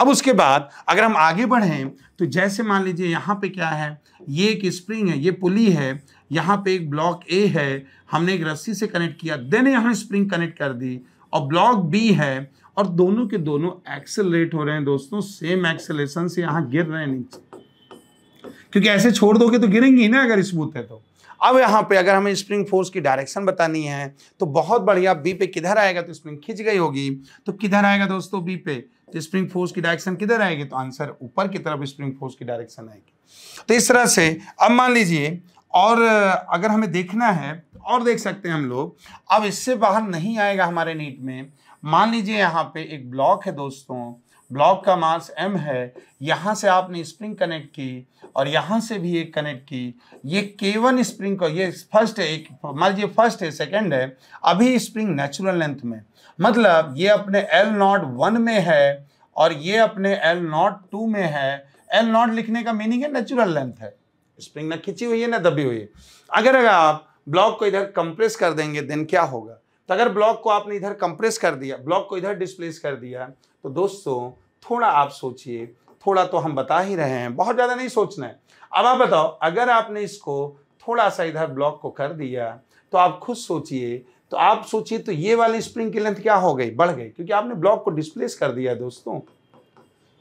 अब उसके बाद अगर हम आगे बढ़ें तो जैसे मान लीजिए यहाँ पे क्या है ये एक स्प्रिंग है ये पुली है यहाँ पे एक ब्लॉक ए है हमने एक रस्सी से कनेक्ट किया देन यहाँ स्प्रिंग कनेक्ट कर दी और ब्लॉक बी है और दोनों के दोनों एक्सेलरेट हो रहे हैं दोस्तों सेम एक्सेलेशन से यहाँ गिर रहे हैं नीचे क्योंकि ऐसे छोड़ दोगे तो गिरेंगी ना अगर स्मूथ है तो अब यहाँ पे अगर हमें स्प्रिंग फोर्स की डायरेक्शन बतानी है तो बहुत बढ़िया बी पे किधर आएगा तो स्प्रिंग खिंच गई होगी तो किधर आएगा दोस्तों बी पे तो स्प्रिंग फोर्स की डायरेक्शन किधर आएगी तो आंसर ऊपर की तरफ स्प्रिंग फोर्स की डायरेक्शन आएगी तो इस तरह से अब मान लीजिए और अगर हमें देखना है और देख सकते हैं हम लोग अब इससे बाहर नहीं आएगा हमारे नीट में मान लीजिए यहाँ पे एक ब्लॉक है दोस्तों ब्लॉक का मास एम है यहाँ से आपने स्प्रिंग कनेक्ट की और यहाँ से भी एक कनेक्ट की ये केवन स्प्रिंग का ये फर्स्ट है एक मान लीजिए फर्स्ट है सेकंड है अभी स्प्रिंग नेचुरल लेंथ में मतलब ये अपने एल नॉट वन में है और ये अपने एल नॉट टू में है एल नॉट लिखने का मीनिंग है नेचुरल लेंथ है स्प्रिंग ना खिंची हुई है ना दबी हुई है अगर अगर आप ब्लॉक को इधर कंप्रेस कर देंगे देन क्या होगा तो अगर ब्लॉक को आपने इधर कंप्रेस कर दिया ब्लॉक को इधर डिस्प्लेस कर दिया तो दोस्तों थोड़ा आप सोचिए थोड़ा तो हम बता ही रहे हैं बहुत ज़्यादा नहीं सोचना है अब आप बताओ अगर आपने इसको थोड़ा सा इधर ब्लॉक को कर दिया तो आप खुद सोचिए तो आप सोचिए तो ये वाली स्प्रिंग की लेंथ क्या हो गई बढ़ गई क्योंकि आपने ब्लॉक को डिस्प्लेस कर दिया दोस्तों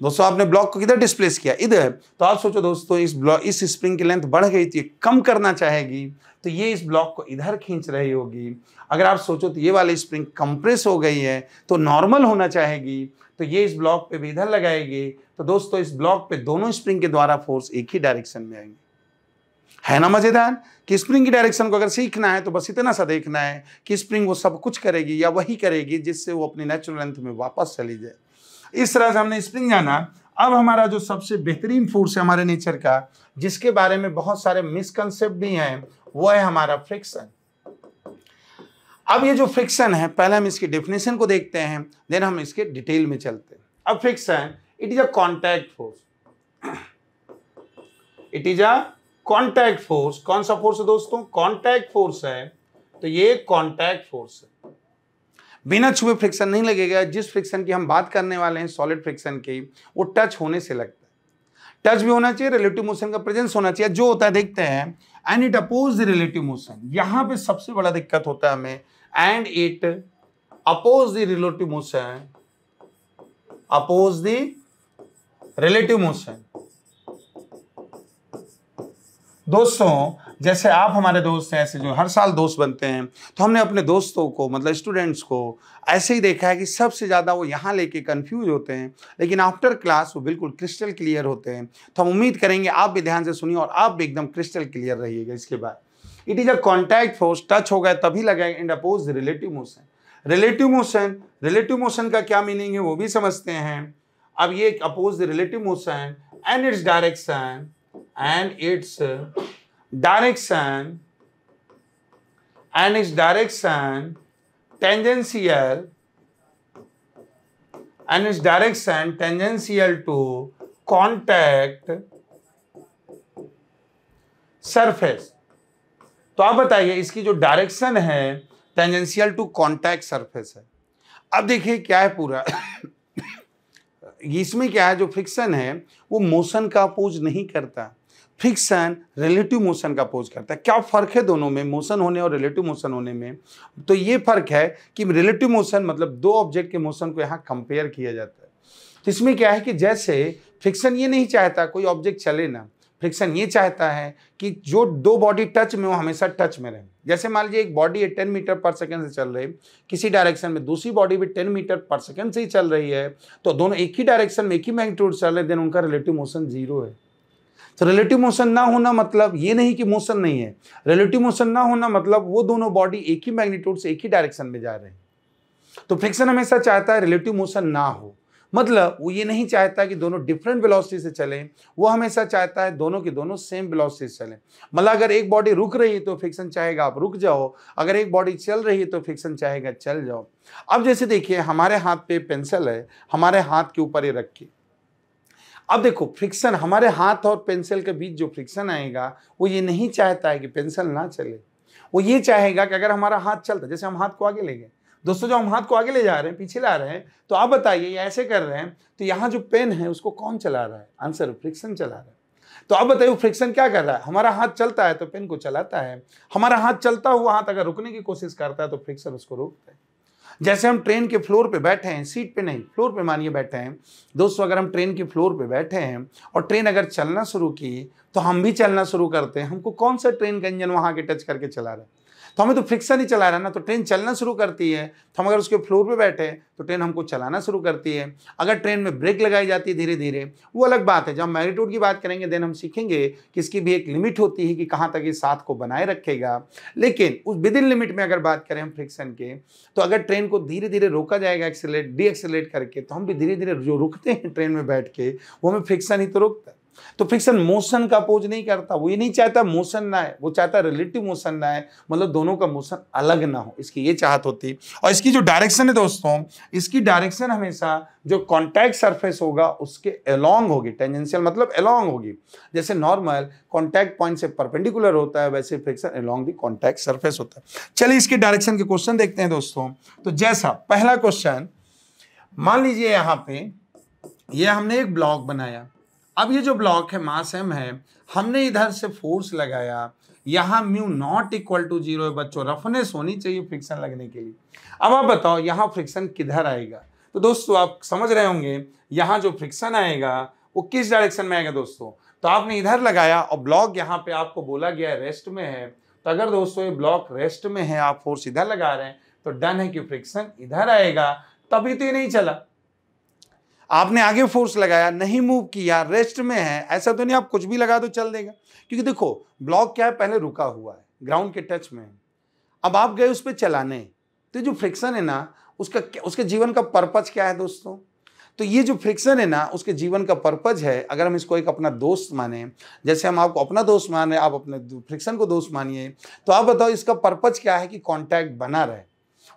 दोस्तों आपने ब्लॉक को किधर डिस्प्लेस किया इधर तो आप सोचो दोस्तों इस ब्लॉक इस स्प्रिंग की लेंथ बढ़ गई थी कम करना चाहेगी तो ये इस ब्लॉक को इधर खींच रही होगी अगर आप सोचो तो ये वाली स्प्रिंग कंप्रेस हो गई है तो नॉर्मल होना चाहेगी तो ये इस ब्लॉक पे भी इधर लगाएगी तो दोस्तों इस ब्लॉक पे दोनों स्प्रिंग के द्वारा फोर्स एक ही डायरेक्शन में आएंगे है ना मज़ेदार कि स्प्रिंग की डायरेक्शन को अगर सीखना है तो बस इतना सा देखना है कि स्प्रिंग वो सब कुछ करेगी या वही करेगी जिससे वो अपनी नेचुरल लेंथ में वापस चली जाए इस तरह से हमने स्प्रिंग जाना अब हमारा जो सबसे बेहतरीन फोर्स है हमारे नेचर का जिसके बारे में बहुत सारे मिसकनसेप्ट भी हैं वो है हमारा फ्रिक्शन अब ये जो फ्रिक्शन है पहले हम इसकी डेफिनेशन को देखते हैं देन हम इसके डिटेल में चलते हैं अब friction it is a contact force it is a contact force कौन सा फोर्स है दोस्तों कॉन्टैक्ट फोर्स है तो ये कॉन्टैक्ट फोर्स है बिना छुए फ्रिक्शन नहीं लगेगा जिस फ्रिक्शन की हम बात करने वाले हैं सॉलिड फ्रिक्शन की वो टच होने से लगता है टच भी होना चाहिए रिलेटिव मोशन का प्रेजेंस होना चाहिए जो होता है देखते हैं and it oppose the relative motion यहां पे सबसे बड़ा दिक्कत होता है हमें and it oppose the relative motion oppose the relative motion दोस्तों जैसे आप हमारे दोस्त हैं ऐसे जो हर साल दोस्त बनते हैं तो हमने अपने दोस्तों को मतलब स्टूडेंट्स को ऐसे ही देखा है कि सबसे ज़्यादा वो यहाँ लेके कंफ्यूज होते हैं लेकिन आफ्टर क्लास वो बिल्कुल क्रिस्टल क्लियर होते हैं तो हम उम्मीद करेंगे आप भी ध्यान से सुनिए और आप भी एकदम क्रिस्टल क्लियर रहिएगा इसके बाद it is a contact force touch हो गया तभी लगा in oppose relative motion relative motion relative motion का क्या मीनिंग है वो भी समझते हैं अब ये oppose relative motion and its direction and its direction and its direction tangential and its direction tangential to contact surface तो आप बताइए इसकी जो डायरेक्शन है टेंजेंशियल टू कांटेक्ट सरफेस है अब देखिए क्या है पूरा इसमें क्या है जो फ्रिक्शन है वो मोशन का अपोज नहीं करता फ्रिक्शन रिलेटिव मोशन का पोज करता है क्या फ़र्क है दोनों में मोशन होने और रिलेटिव मोशन होने में तो ये फ़र्क है कि रिलेटिव मोशन मतलब दो ऑब्जेक्ट के मोशन को यहाँ कंपेयर किया जाता है तो इसमें क्या है कि जैसे फ्रिक्शन ये नहीं चाहता कोई ऑब्जेक्ट चले ना फ्रिक्शन ये चाहता है कि जो दो बॉडी टच में वो हमेशा टच में रहे जैसे मान लीजिए एक बॉडी है टेन मीटर पर सेकंड से चल रही किसी डायरेक्शन में दूसरी बॉडी भी टेन मीटर पर सेकंड से ही चल रही है तो दोनों एक ही डायरेक्शन में एक ही मैग्नीट्यूड चल रहे देन उनका रिलेटिव मोशन जीरो है तो रिलेटिव मोशन ना होना मतलब ये नहीं कि मोशन नहीं है रिलेटिव मोशन ना होना मतलब वो दोनों बॉडी एक ही मैग्नीट्यूड से एक ही डायरेक्शन में जा रहे हैं तो फ्रिक्शन हमेशा चाहता है रिलेटिव मोशन ना हो मतलब वो ये नहीं चाहता कि दोनों डिफरेंट वेलोसिटी से चलें वो हमेशा चाहता है दोनों के दोनों सेम वेलोसिटी से चलें मतलब अगर एक बॉडी रुक रही है तो फ्रिक्शन चाहेगा आप रुक जाओ अगर एक बॉडी चल रही है तो फ्रिक्शन चाहेगा चल जाओ अब जैसे देखिए हमारे हाथ पे पेंसिल है हमारे हाथ के ऊपर ये रखिए अब देखो फ्रिक्शन हमारे हाथ और पेंसिल के बीच जो फ्रिक्शन आएगा वो ये नहीं चाहता है कि पेंसिल ना चले वो ये चाहेगा कि अगर हमारा हाथ चलता जैसे हम हाथ को आगे ले गए दोस्तों जो हम हाथ को आगे ले जा रहे हैं पीछे ला रहे हैं तो आप बताइए ये ऐसे कर रहे हैं तो यहाँ जो पेन है उसको कौन चला रहा है आंसर फ्रिक्शन चला रहा है तो अब बताइए फ्रिक्शन क्या कर रहा है हमारा हाथ चलता है तो पेन को चलाता है हमारा हाथ चलता हुआ हाथ अगर रुकने की कोशिश करता है तो फ्रिक्शन उसको रोकता है जैसे हम ट्रेन के फ्लोर पे बैठे हैं सीट पे नहीं फ्लोर पे मानिए बैठे हैं दोस्तों अगर हम ट्रेन के फ्लोर पे बैठे हैं और ट्रेन अगर चलना शुरू की तो हम भी चलना शुरू करते हैं हमको कौन सा ट्रेन का इंजन वहाँ के टच करके चला रहा है तो हमें तो फ्रिक्शन ही चला रहा ना तो ट्रेन चलना शुरू करती है तो हम अगर उसके फ्लोर पे बैठे तो ट्रेन हमको चलाना शुरू करती है अगर ट्रेन में ब्रेक लगाई जाती है धीरे धीरे वो अलग बात है जब हम मैग्नीट्यूड की बात करेंगे देन हम सीखेंगे कि इसकी भी एक लिमिट होती है कि कहाँ तक ये साथ को बनाए रखेगा लेकिन उस विद इन लिमिट में अगर बात करें हम फ्रिक्शन के तो अगर ट्रेन को धीरे धीरे रोका जाएगा एक्सेलेट डी एक्सेलेट करके तो हम भी धीरे धीरे जो रुकते हैं ट्रेन में बैठ के वो हमें फ्रिक्शन ही तो रुकता है तो फ्रिक्शन मोशन का अपोज नहीं करता वो ये नहीं चाहता मोशन ना है वो चाहता रिलेटिव मोशन ना है मतलब दोनों का मोशन अलग ना हो इसकी ये चाहत होती और इसकी जो डायरेक्शन है दोस्तों इसकी डायरेक्शन हमेशा जो कॉन्टैक्ट सरफेस होगा उसके अलोंग होगी टेंजेंशियल मतलब अलोंग होगी जैसे नॉर्मल कॉन्टैक्ट पॉइंट से परपेंडिकुलर होता है वैसे friction along the contact surface होता है चलिए इसके डायरेक्शन के क्वेश्चन देखते हैं दोस्तों तो जैसा पहला क्वेश्चन मान लीजिए यहाँ पे ये हमने एक ब्लॉक बनाया अब ये जो ब्लॉक है मास एम है हमने इधर से फोर्स लगाया यहाँ mu not equal to zero है बच्चों रफनेस होनी चाहिए फ्रिक्शन लगने के लिए अब आप बताओ यहाँ फ्रिक्शन किधर आएगा तो दोस्तों आप समझ रहे होंगे यहाँ जो फ्रिक्शन आएगा वो किस डायरेक्शन में आएगा दोस्तों तो आपने इधर लगाया और ब्लॉक यहाँ पे आपको बोला गया है रेस्ट में है तो अगर दोस्तों ये ब्लॉक रेस्ट में है आप फोर्स इधर लगा रहे हैं तो डन है कि फ्रिक्शन इधर आएगा तभी तो ये नहीं चला आपने आगे फोर्स लगाया नहीं मूव किया रेस्ट में है ऐसा तो नहीं आप कुछ भी लगा दो चल देगा क्योंकि देखो ब्लॉक क्या है पहले रुका हुआ है ग्राउंड के टच में है अब आप गए उस पर चलाने तो जो फ्रिक्शन है ना उसका उसके जीवन का पर्पज क्या है दोस्तों तो ये जो फ्रिक्शन है ना उसके जीवन का पर्पज है अगर हम इसको एक अपना दोस्त माने जैसे हम आपको अपना दोस्त माने आप अपने फ्रिक्शन को दोस्त मानिए तो आप बताओ इसका पर्पज क्या है कि कॉन्टैक्ट बना रहे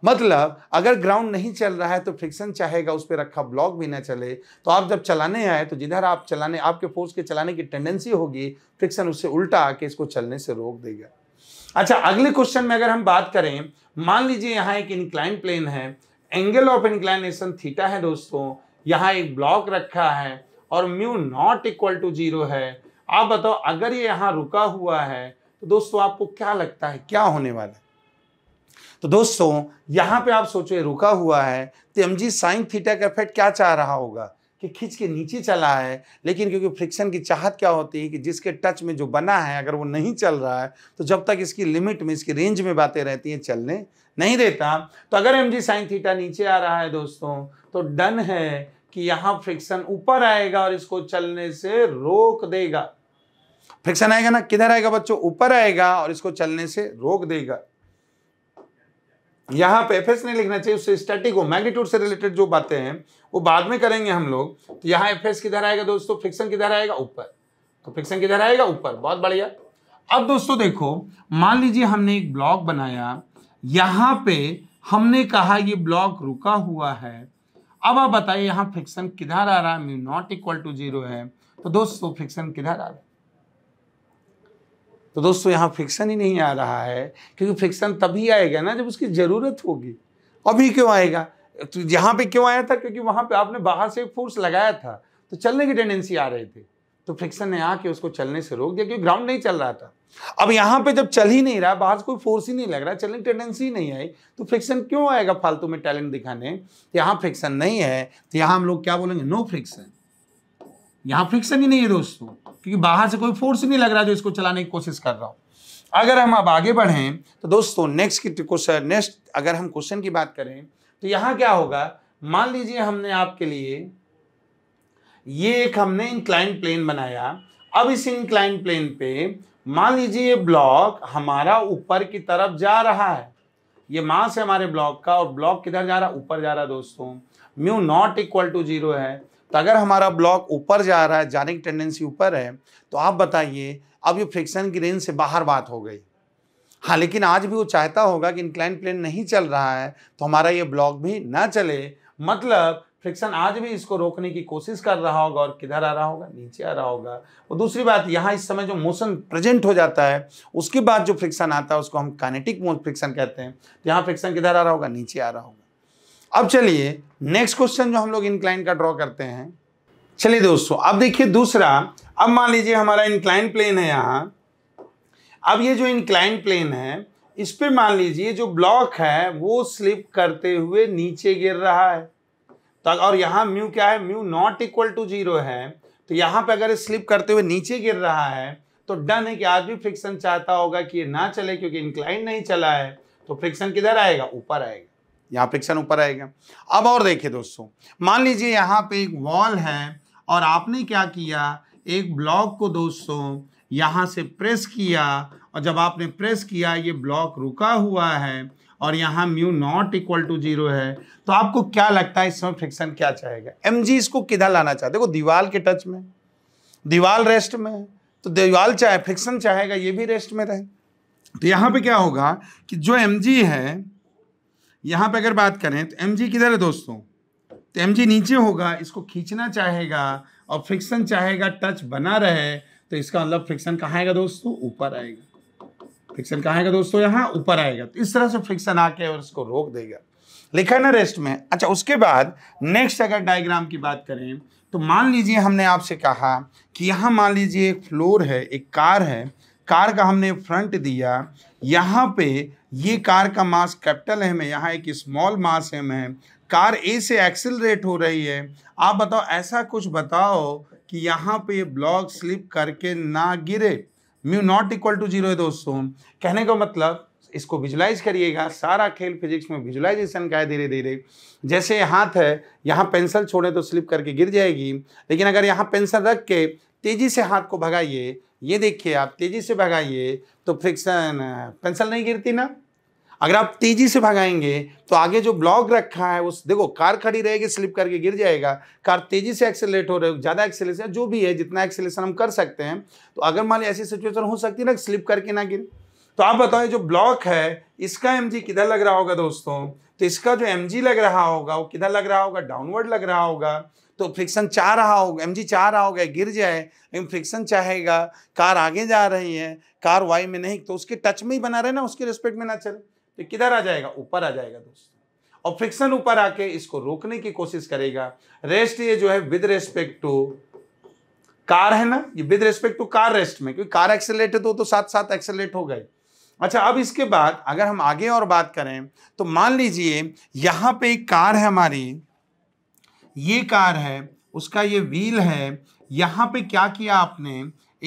मतलब अगर ग्राउंड नहीं चल रहा है तो फ्रिक्शन चाहेगा उस पर रखा ब्लॉक भी ना चले तो आप जब चलाने आए तो जिधर आप चलाने आपके फोर्स के चलाने की टेंडेंसी होगी फ्रिक्शन उससे उल्टा आके इसको चलने से रोक देगा अच्छा अगले क्वेश्चन में अगर हम बात करें मान लीजिए यहाँ एक इंक्लाइन प्लेन है एंगल ऑफ इंक्लाइनेशन थीटा है दोस्तों यहाँ एक ब्लॉक रखा है और mu not equal to zero है आप बताओ अगर ये यहाँ रुका हुआ है तो दोस्तों आपको क्या लगता है क्या होने वाला है तो दोस्तों यहाँ पे आप सोचो रुका हुआ है तो एम जी साइन थीटा का इफेक्ट क्या चाह रहा होगा कि खींच के नीचे चला है लेकिन क्योंकि फ्रिक्शन की चाहत क्या होती है कि जिसके टच में जो बना है अगर वो नहीं चल रहा है तो जब तक इसकी लिमिट में इसकी रेंज में बातें रहती हैं चलने नहीं देता तो अगर एम जी साइन थीटा नीचे आ रहा है दोस्तों तो डन है कि यहाँ फ्रिक्शन ऊपर आएगा और इसको चलने से रोक देगा फ्रिक्शन आएगा ना किधर आएगा बच्चों ऊपर आएगा और इसको चलने से रोक देगा यहाँ पे एफ नहीं लिखना चाहिए उससे स्टैटिक हो मैग्नीट्यूड से रिलेटेड जो बातें हैं वो बाद में करेंगे हम लोग तो यहाँ एफ किधर आएगा दोस्तों फिक्सन किधर आएगा ऊपर तो फिक्सन किधर आएगा ऊपर बहुत बढ़िया अब दोस्तों देखो मान लीजिए हमने एक ब्लॉक बनाया यहाँ पे हमने कहा ये ब्लॉक रुका हुआ है अब आप बताइए यहाँ फिक्सन किधर आ रहा है mu not equal to zero है तो दोस्तों फिक्सन किधर आ रहा है तो दोस्तों यहाँ फ्रिक्शन ही नहीं आ रहा है क्योंकि फ्रिक्शन तभी आएगा ना जब उसकी ज़रूरत होगी अभी क्यों आएगा तो यहाँ पे क्यों आया था क्योंकि वहाँ पे आपने बाहर से फोर्स लगाया था तो चलने की टेंडेंसी आ रही थी तो फ्रिक्शन ने आके उसको चलने से रोक दिया क्योंकि ग्राउंड नहीं चल रहा था अब यहाँ पे जब चल ही नहीं रहा बाहर से कोई फोर्स ही नहीं लग रहा चलने की टेंडेंसी नहीं आई तो फ्रिक्शन क्यों आएगा फालतू में टैलेंट दिखाने तो यहाँ फ्रिक्शन नहीं है तो यहाँ हम लोग क्या बोलेंगे नो फ्रिक्शन यहाँ फ्रिक्शन ही नहीं है दोस्तों क्योंकि बाहर से कोई फोर्स नहीं लग रहा जो इसको चलाने की कोशिश कर रहा हो अगर हम अब आगे बढ़ें तो दोस्तों नेक्स्ट क्वेश्चन नेक्स्ट अगर हम क्वेश्चन की बात करें तो यहां क्या होगा मान लीजिए हमने आपके लिए ये एक हमने इंक्लाइन प्लेन बनाया अब इस इंक्लाइन प्लेन पे मान लीजिए ये ब्लॉक हमारा ऊपर की तरफ जा रहा है ये मास है हमारे ब्लॉक का और ब्लॉक किधर जा रहा ऊपर जा रहा दोस्तों mu not equal to zero है तो अगर हमारा ब्लॉक ऊपर जा रहा है जाने की टेंडेंसी ऊपर है तो आप बताइए अब ये फ्रिक्शन की रेंज से बाहर बात हो गई हाँ लेकिन आज भी वो चाहता होगा कि इंक्लाइन प्लेन नहीं चल रहा है तो हमारा ये ब्लॉक भी ना चले मतलब फ्रिक्शन आज भी इसको रोकने की कोशिश कर रहा होगा और किधर आ रहा होगा नीचे आ रहा होगा और दूसरी बात यहाँ इस समय जो मोशन प्रेजेंट हो जाता है उसके बाद जो फ्रिक्शन आता है उसको हम काइनेटिक फ्रिक्शन कहते हैं तो यहाँ फ्रिक्शन किधर आ रहा होगा नीचे आ रहा होगा अब चलिए नेक्स्ट क्वेश्चन जो हम लोग इंक्लाइन का ड्रॉ करते हैं चलिए दोस्तों अब देखिए दूसरा अब मान लीजिए हमारा इंक्लाइन प्लेन है यहाँ अब ये जो इंक्लाइन प्लेन है इस पर मान लीजिए जो ब्लॉक है वो स्लिप करते हुए नीचे गिर रहा है तो और यहाँ म्यू क्या है mu not equal to zero है तो यहाँ पे अगर स्लिप करते हुए नीचे गिर रहा है तो डन है कि आज भी फ्रिक्शन चाहता होगा कि ये ना चले क्योंकि इंक्लाइन नहीं चला है तो फ्रिक्शन किधर आएगा ऊपर आएगा यहाँ फ्रिक्शन ऊपर आएगा अब और देखिए दोस्तों मान लीजिए यहाँ पे एक वॉल है और आपने क्या किया एक ब्लॉक को दोस्तों यहाँ से प्रेस किया और जब आपने प्रेस किया ये ब्लॉक रुका हुआ है और यहाँ mu not equal to zero है तो आपको क्या लगता है इस समय फ्रिक्शन क्या चाहेगा एम जी इसको किधर लाना चाहते देखो दीवार के टच में दीवार रेस्ट में तो दीवार चाहे फ्रिक्शन चाहेगा ये भी रेस्ट में रहे तो यहाँ पे क्या होगा कि जो एम जी है यहाँ पे अगर बात करें तो एम जी किधर है दोस्तों तो एम जी नीचे होगा इसको खींचना चाहेगा और फ्रिक्शन चाहेगा टच बना रहे तो इसका मतलब फ्रिक्शन कहाँ आएगा दोस्तों ऊपर आएगा फ्रिक्शन कहाँ आएगा दोस्तों यहाँ ऊपर आएगा तो इस तरह से फ्रिक्शन आके और इसको रोक देगा लिखा ना रेस्ट में अच्छा उसके बाद नेक्स्ट अगर डायग्राम की बात करें तो मान लीजिए हमने आपसे कहा कि यहाँ मान लीजिए एक फ्लोर है एक कार है कार का हमने फ्रंट दिया यहाँ पे ये कार का मास कैपिटल एम है यहाँ एक स्मॉल मास एम है कार ए से एक्सेलरेट हो रही है आप बताओ ऐसा कुछ बताओ कि यहाँ पे ब्लॉक स्लिप करके ना गिरे mu not equal to zero है दोस्तों कहने का मतलब इसको विजुलाइज करिएगा सारा खेल फिजिक्स में विजुलाइजेशन का है धीरे धीरे जैसे हाथ है यहाँ पेंसिल छोड़े तो स्लिप करके गिर जाएगी लेकिन अगर यहाँ पेंसिल रख के तेजी से हाथ को भगाइए ये देखिए आप तेज़ी से भगाइए तो फ्रिक्शन पेंसिल नहीं गिरती ना अगर आप तेजी से भगाएंगे तो आगे जो ब्लॉक रखा है उस देखो कार खड़ी रहेगी स्लिप करके गिर जाएगा कार तेजी से एक्सेलेट हो रहे हो ज़्यादा एक्सेलेशन जो भी है जितना एक्सेलेशन हम कर सकते हैं तो अगर मान ली ऐसी सिचुएशन हो सकती है ना स्लिप करके ना गिर तो आप बताओ जो ब्लॉक है इसका एम किधर लग रहा होगा दोस्तों तो इसका जो एम लग रहा होगा वो किधर लग रहा होगा डाउनवर्ड लग रहा होगा तो फ्रिक्शन चाह रहा होगा एम चाह रहा होगा गिर जाए लेकिन फ्रिक्शन चाहेगा कार आगे जा रही है कार वाई में नहीं तो उसके टच में ही बना रहे ना उसके रिस्पेक्ट में ना चले तो किधर आ जाएगा ऊपर आ जाएगा दोस्तों और फ्रिक्शन ऊपर आके इसको रोकने की कोशिश करेगा रेस्ट ये जो है विद रेस्पेक्ट टू कार है ना ये with respect to car rest में क्योंकि कार एक्सेलेट है तो, तो साथ साथ एक्सेलेट हो गए अच्छा अब इसके बाद अगर हम आगे और बात करें तो मान लीजिए यहाँ पे एक कार है हमारी ये कार है उसका ये व्हील है यहाँ पे क्या किया आपने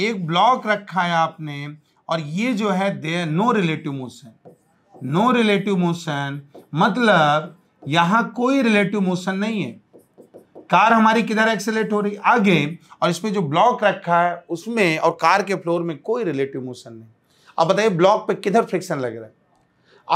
एक ब्लॉक रखा है आपने और ये जो है there no relative motion no relative motion मतलब यहाँ कोई रिलेटिव मोशन नहीं है कार हमारी किधर एक्सेलेट हो रही आगे और इसमें जो ब्लॉक रखा है उसमें और कार के फ्लोर में कोई रिलेटिव मोशन नहीं अब बताइए ब्लॉक पे किधर फ्रिक्शन लग रहा है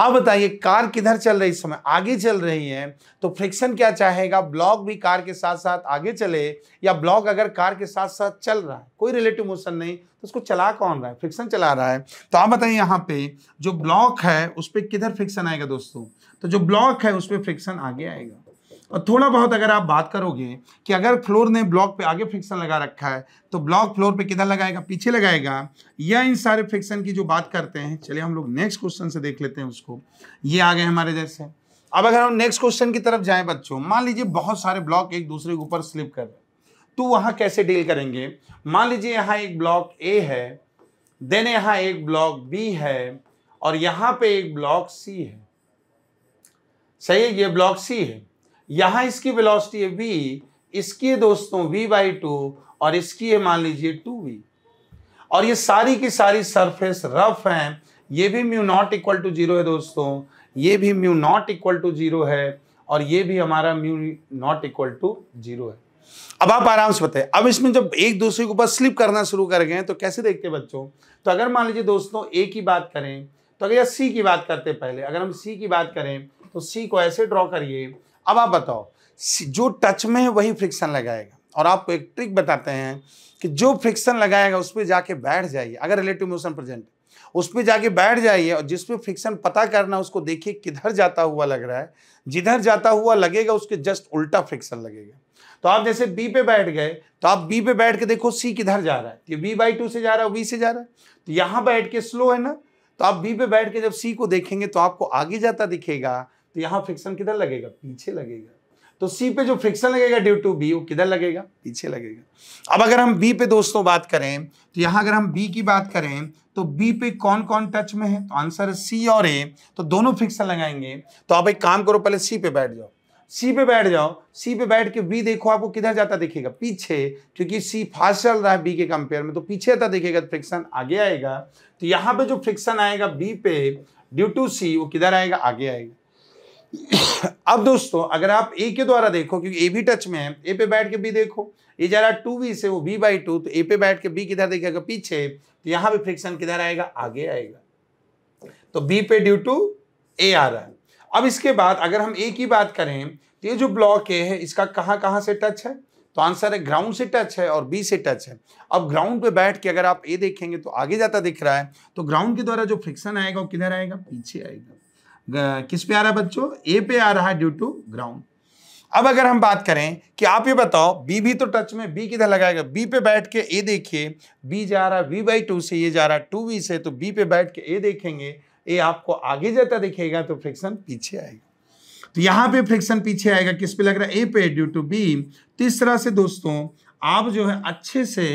आप बताइए कार किधर चल रही इस समय आगे चल रही है तो फ्रिक्शन क्या चाहेगा ब्लॉक भी कार के साथ साथ आगे चले या ब्लॉक अगर कार के साथ साथ चल रहा है कोई रिलेटिव मोशन नहीं तो उसको चला कौन रहा है फ्रिक्शन चला रहा है तो आप बताइए यहाँ पे जो ब्लॉक है उस पर किधर फ्रिक्शन आएगा दोस्तों तो जो ब्लॉक है उस पर फ्रिक्शन आगे आएगा और थोड़ा बहुत अगर आप बात करोगे कि अगर फ्लोर ने ब्लॉक पे आगे फ्रिक्शन लगा रखा है तो ब्लॉक फ्लोर पे किधर लगाएगा पीछे लगाएगा या इन सारे फ्रिक्शन की जो बात करते हैं चलिए हम लोग नेक्स्ट क्वेश्चन से देख लेते हैं उसको ये आ गए हमारे जैसे अब अगर हम नेक्स्ट क्वेश्चन की तरफ जाएं बच्चों मान लीजिए बहुत सारे ब्लॉक एक दूसरे के ऊपर स्लिप कर रहे तो वहां कैसे डील करेंगे मान लीजिए यहाँ एक ब्लॉक ए है देन यहाँ एक ब्लॉक बी है और यहाँ पे एक ब्लॉक सी है सही है ये ब्लॉक सी है यहाँ इसकी वेलोसिटी है वी इसकी दोस्तों वी बाई टू और इसकी है मान लीजिए टू वी और ये सारी की सारी सरफेस रफ हैं ये भी mu not equal to zero है दोस्तों ये भी mu not equal to zero है और ये भी हमारा mu not equal to zero है अब आप आराम से बताए अब इसमें जब एक दूसरे के ऊपर स्लिप करना शुरू कर गए तो कैसे देखते बच्चों तो अगर मान लीजिए दोस्तों ए की बात करें तो अगर सी की बात करते पहले अगर हम सी की बात करें तो सी को ऐसे ड्रॉ करिए अब आप बताओ जो टच में है वही फ्रिक्शन लगाएगा और आपको एक ट्रिक बताते हैं कि जो फ्रिक्शन लगाएगा उस पर जाके बैठ जाइए अगर रिलेटिव मोशन प्रेजेंट उस पर जाके बैठ जाइए और जिस पे फ्रिक्शन पता करना उसको देखिए किधर जाता हुआ लग रहा है जिधर जाता हुआ लगेगा उसके जस्ट उल्टा फ्रिक्शन लगेगा तो आप जैसे बी पे बैठ गए तो आप बी पे बैठ के देखो सी किधर जा रहा है ये बी बाई टू से जा रहा है बी से जा रहा है तो यहाँ बैठ के स्लो है ना तो आप बी पे बैठ के जब सी को देखेंगे तो आपको आगे जाता दिखेगा तो यहाँ फ्रिक्शन किधर लगेगा पीछे लगेगा तो सी पे जो फ्रिक्शन लगेगा ड्यू टू बी वो किधर लगेगा पीछे लगेगा अब अगर हम बी पे दोस्तों बात करें तो यहाँ अगर हम बी की बात करें तो बी पे कौन कौन टच में है तो आंसर है सी और ए तो दोनों फ्रिक्शन लगाएंगे तो आप एक काम करो पहले सी पे बैठ जाओ सी पे बैठ जाओ सी पे बैठ के बी देखो आपको किधर जाता दिखेगा पीछे क्योंकि सी फास्ट चल रहा है बी के कंपेयर में तो पीछे आता दिखेगा फ्रिक्शन तो आगे आएगा तो यहाँ पे जो फ्रिक्शन आएगा बी पे ड्यू टू सी वो किधर आएगा आगे आएगा अब दोस्तों अगर आप ए के द्वारा देखो क्योंकि ए भी टच में है ए पे बैठ के बी देखो ये जा रहा टू बी से वो बी बाई टू तो ए पे बैठ के बी किधर देखेगा पीछे तो यहां भी फ्रिक्शन किधर आएगा आगे आएगा तो बी पे ड्यू टू ए आ रहा है अब इसके बाद अगर हम ए की बात करें तो ये जो ब्लॉक ए है इसका कहाँ कहाँ से टच है तो आंसर है ग्राउंड से टच है और बी से टच है अब ग्राउंड पे बैठ के अगर आप ए देखेंगे तो आगे जाता दिख रहा है तो ग्राउंड के द्वारा जो फ्रिक्शन आएगा वो किधर आएगा पीछे आएगा किस पे आ रहा है बच्चों ए पे आ रहा है ड्यू टू ग्राउंड अब अगर हम बात करें कि आप ये बताओ बी भी तो टच में बी किधर लगाएगा बी पे बैठ के ए देखिए बी जा रहा है वी बाई टू से ये जा रहा है टू वी से तो बी पे बैठ के ए देखेंगे ए आपको आगे जाता दिखेगा तो फ्रिक्शन पीछे आएगा तो यहाँ पे फ्रिक्शन पीछे आएगा किस पे लग रहा है ए पे ड्यू टू बी तो इस तरह से दोस्तों आप जो है अच्छे से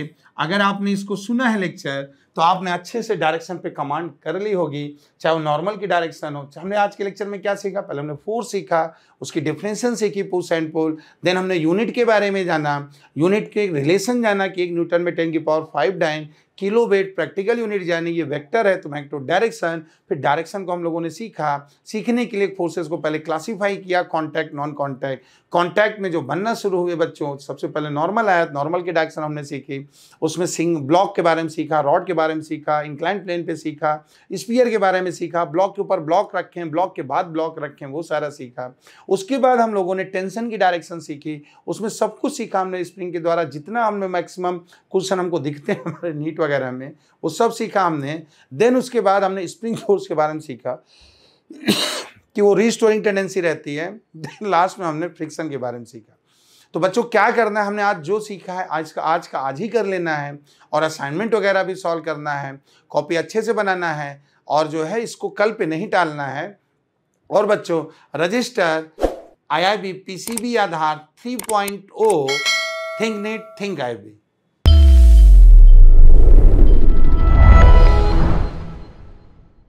अगर आपने इसको सुना है लेक्चर तो आपने अच्छे से डायरेक्शन पे कमांड कर ली होगी चाहे वो नॉर्मल की डायरेक्शन हो हमने आज के लेक्चर में क्या सीखा पहले हमने फोर सीखा उसकी डिफरेंसन सीखी पुश एंड पुल देन हमने यूनिट के बारे में जाना यूनिट के रिलेशन जाना कि एक न्यूटन में टेन की power five dyne kilo weight practical unit जानी ये वेक्टर है तो मैक्टो डायरेक्शन फिर डायरेक्शन को हम लोगों ने सीखा सीखने के लिए फोर्सेस को पहले क्लासिफाई किया कांटेक्ट नॉन कांटेक्ट कांटेक्ट में जो बनना शुरू हुए बच्चों सबसे पहले नॉर्मल आया नॉर्मल की डायरेक्शन हमने सीखी उसमें सिंग ब्लॉक के बारे में सीखा रॉड के बारे में सीखा इंक्लाइन प्लेन पर सीखा स्पीयर के बारे में सीखा ब्लॉक के ऊपर ब्लॉक रखें ब्लॉक के बाद ब्लॉक रखें वो सारा सीखा उसके बाद हम लोगों ने टेंशन की डायरेक्शन सीखी उसमें सब कुछ सीखा हमने स्प्रिंग के द्वारा जितना हमने मैक्सिमम क्वेश्चन हमको दिखते हैं हमारे नीट वगैरह में वो सब सीखा हमने देन उसके बाद हमने स्प्रिंग फोर्स के बारे में सीखा कि वो रिस्टोरिंग टेंडेंसी रहती है देन लास्ट में हमने फ्रिक्शन के बारे में सीखा तो बच्चों क्या करना है हमने आज जो सीखा है आज का आज का आज ही कर लेना है और असाइनमेंट वगैरह भी सॉल्व करना है कॉपी अच्छे से बनाना है और जो है इसको कल पे नहीं टालना है और बच्चों register I I B P C B Aadhaar three point O think net think I B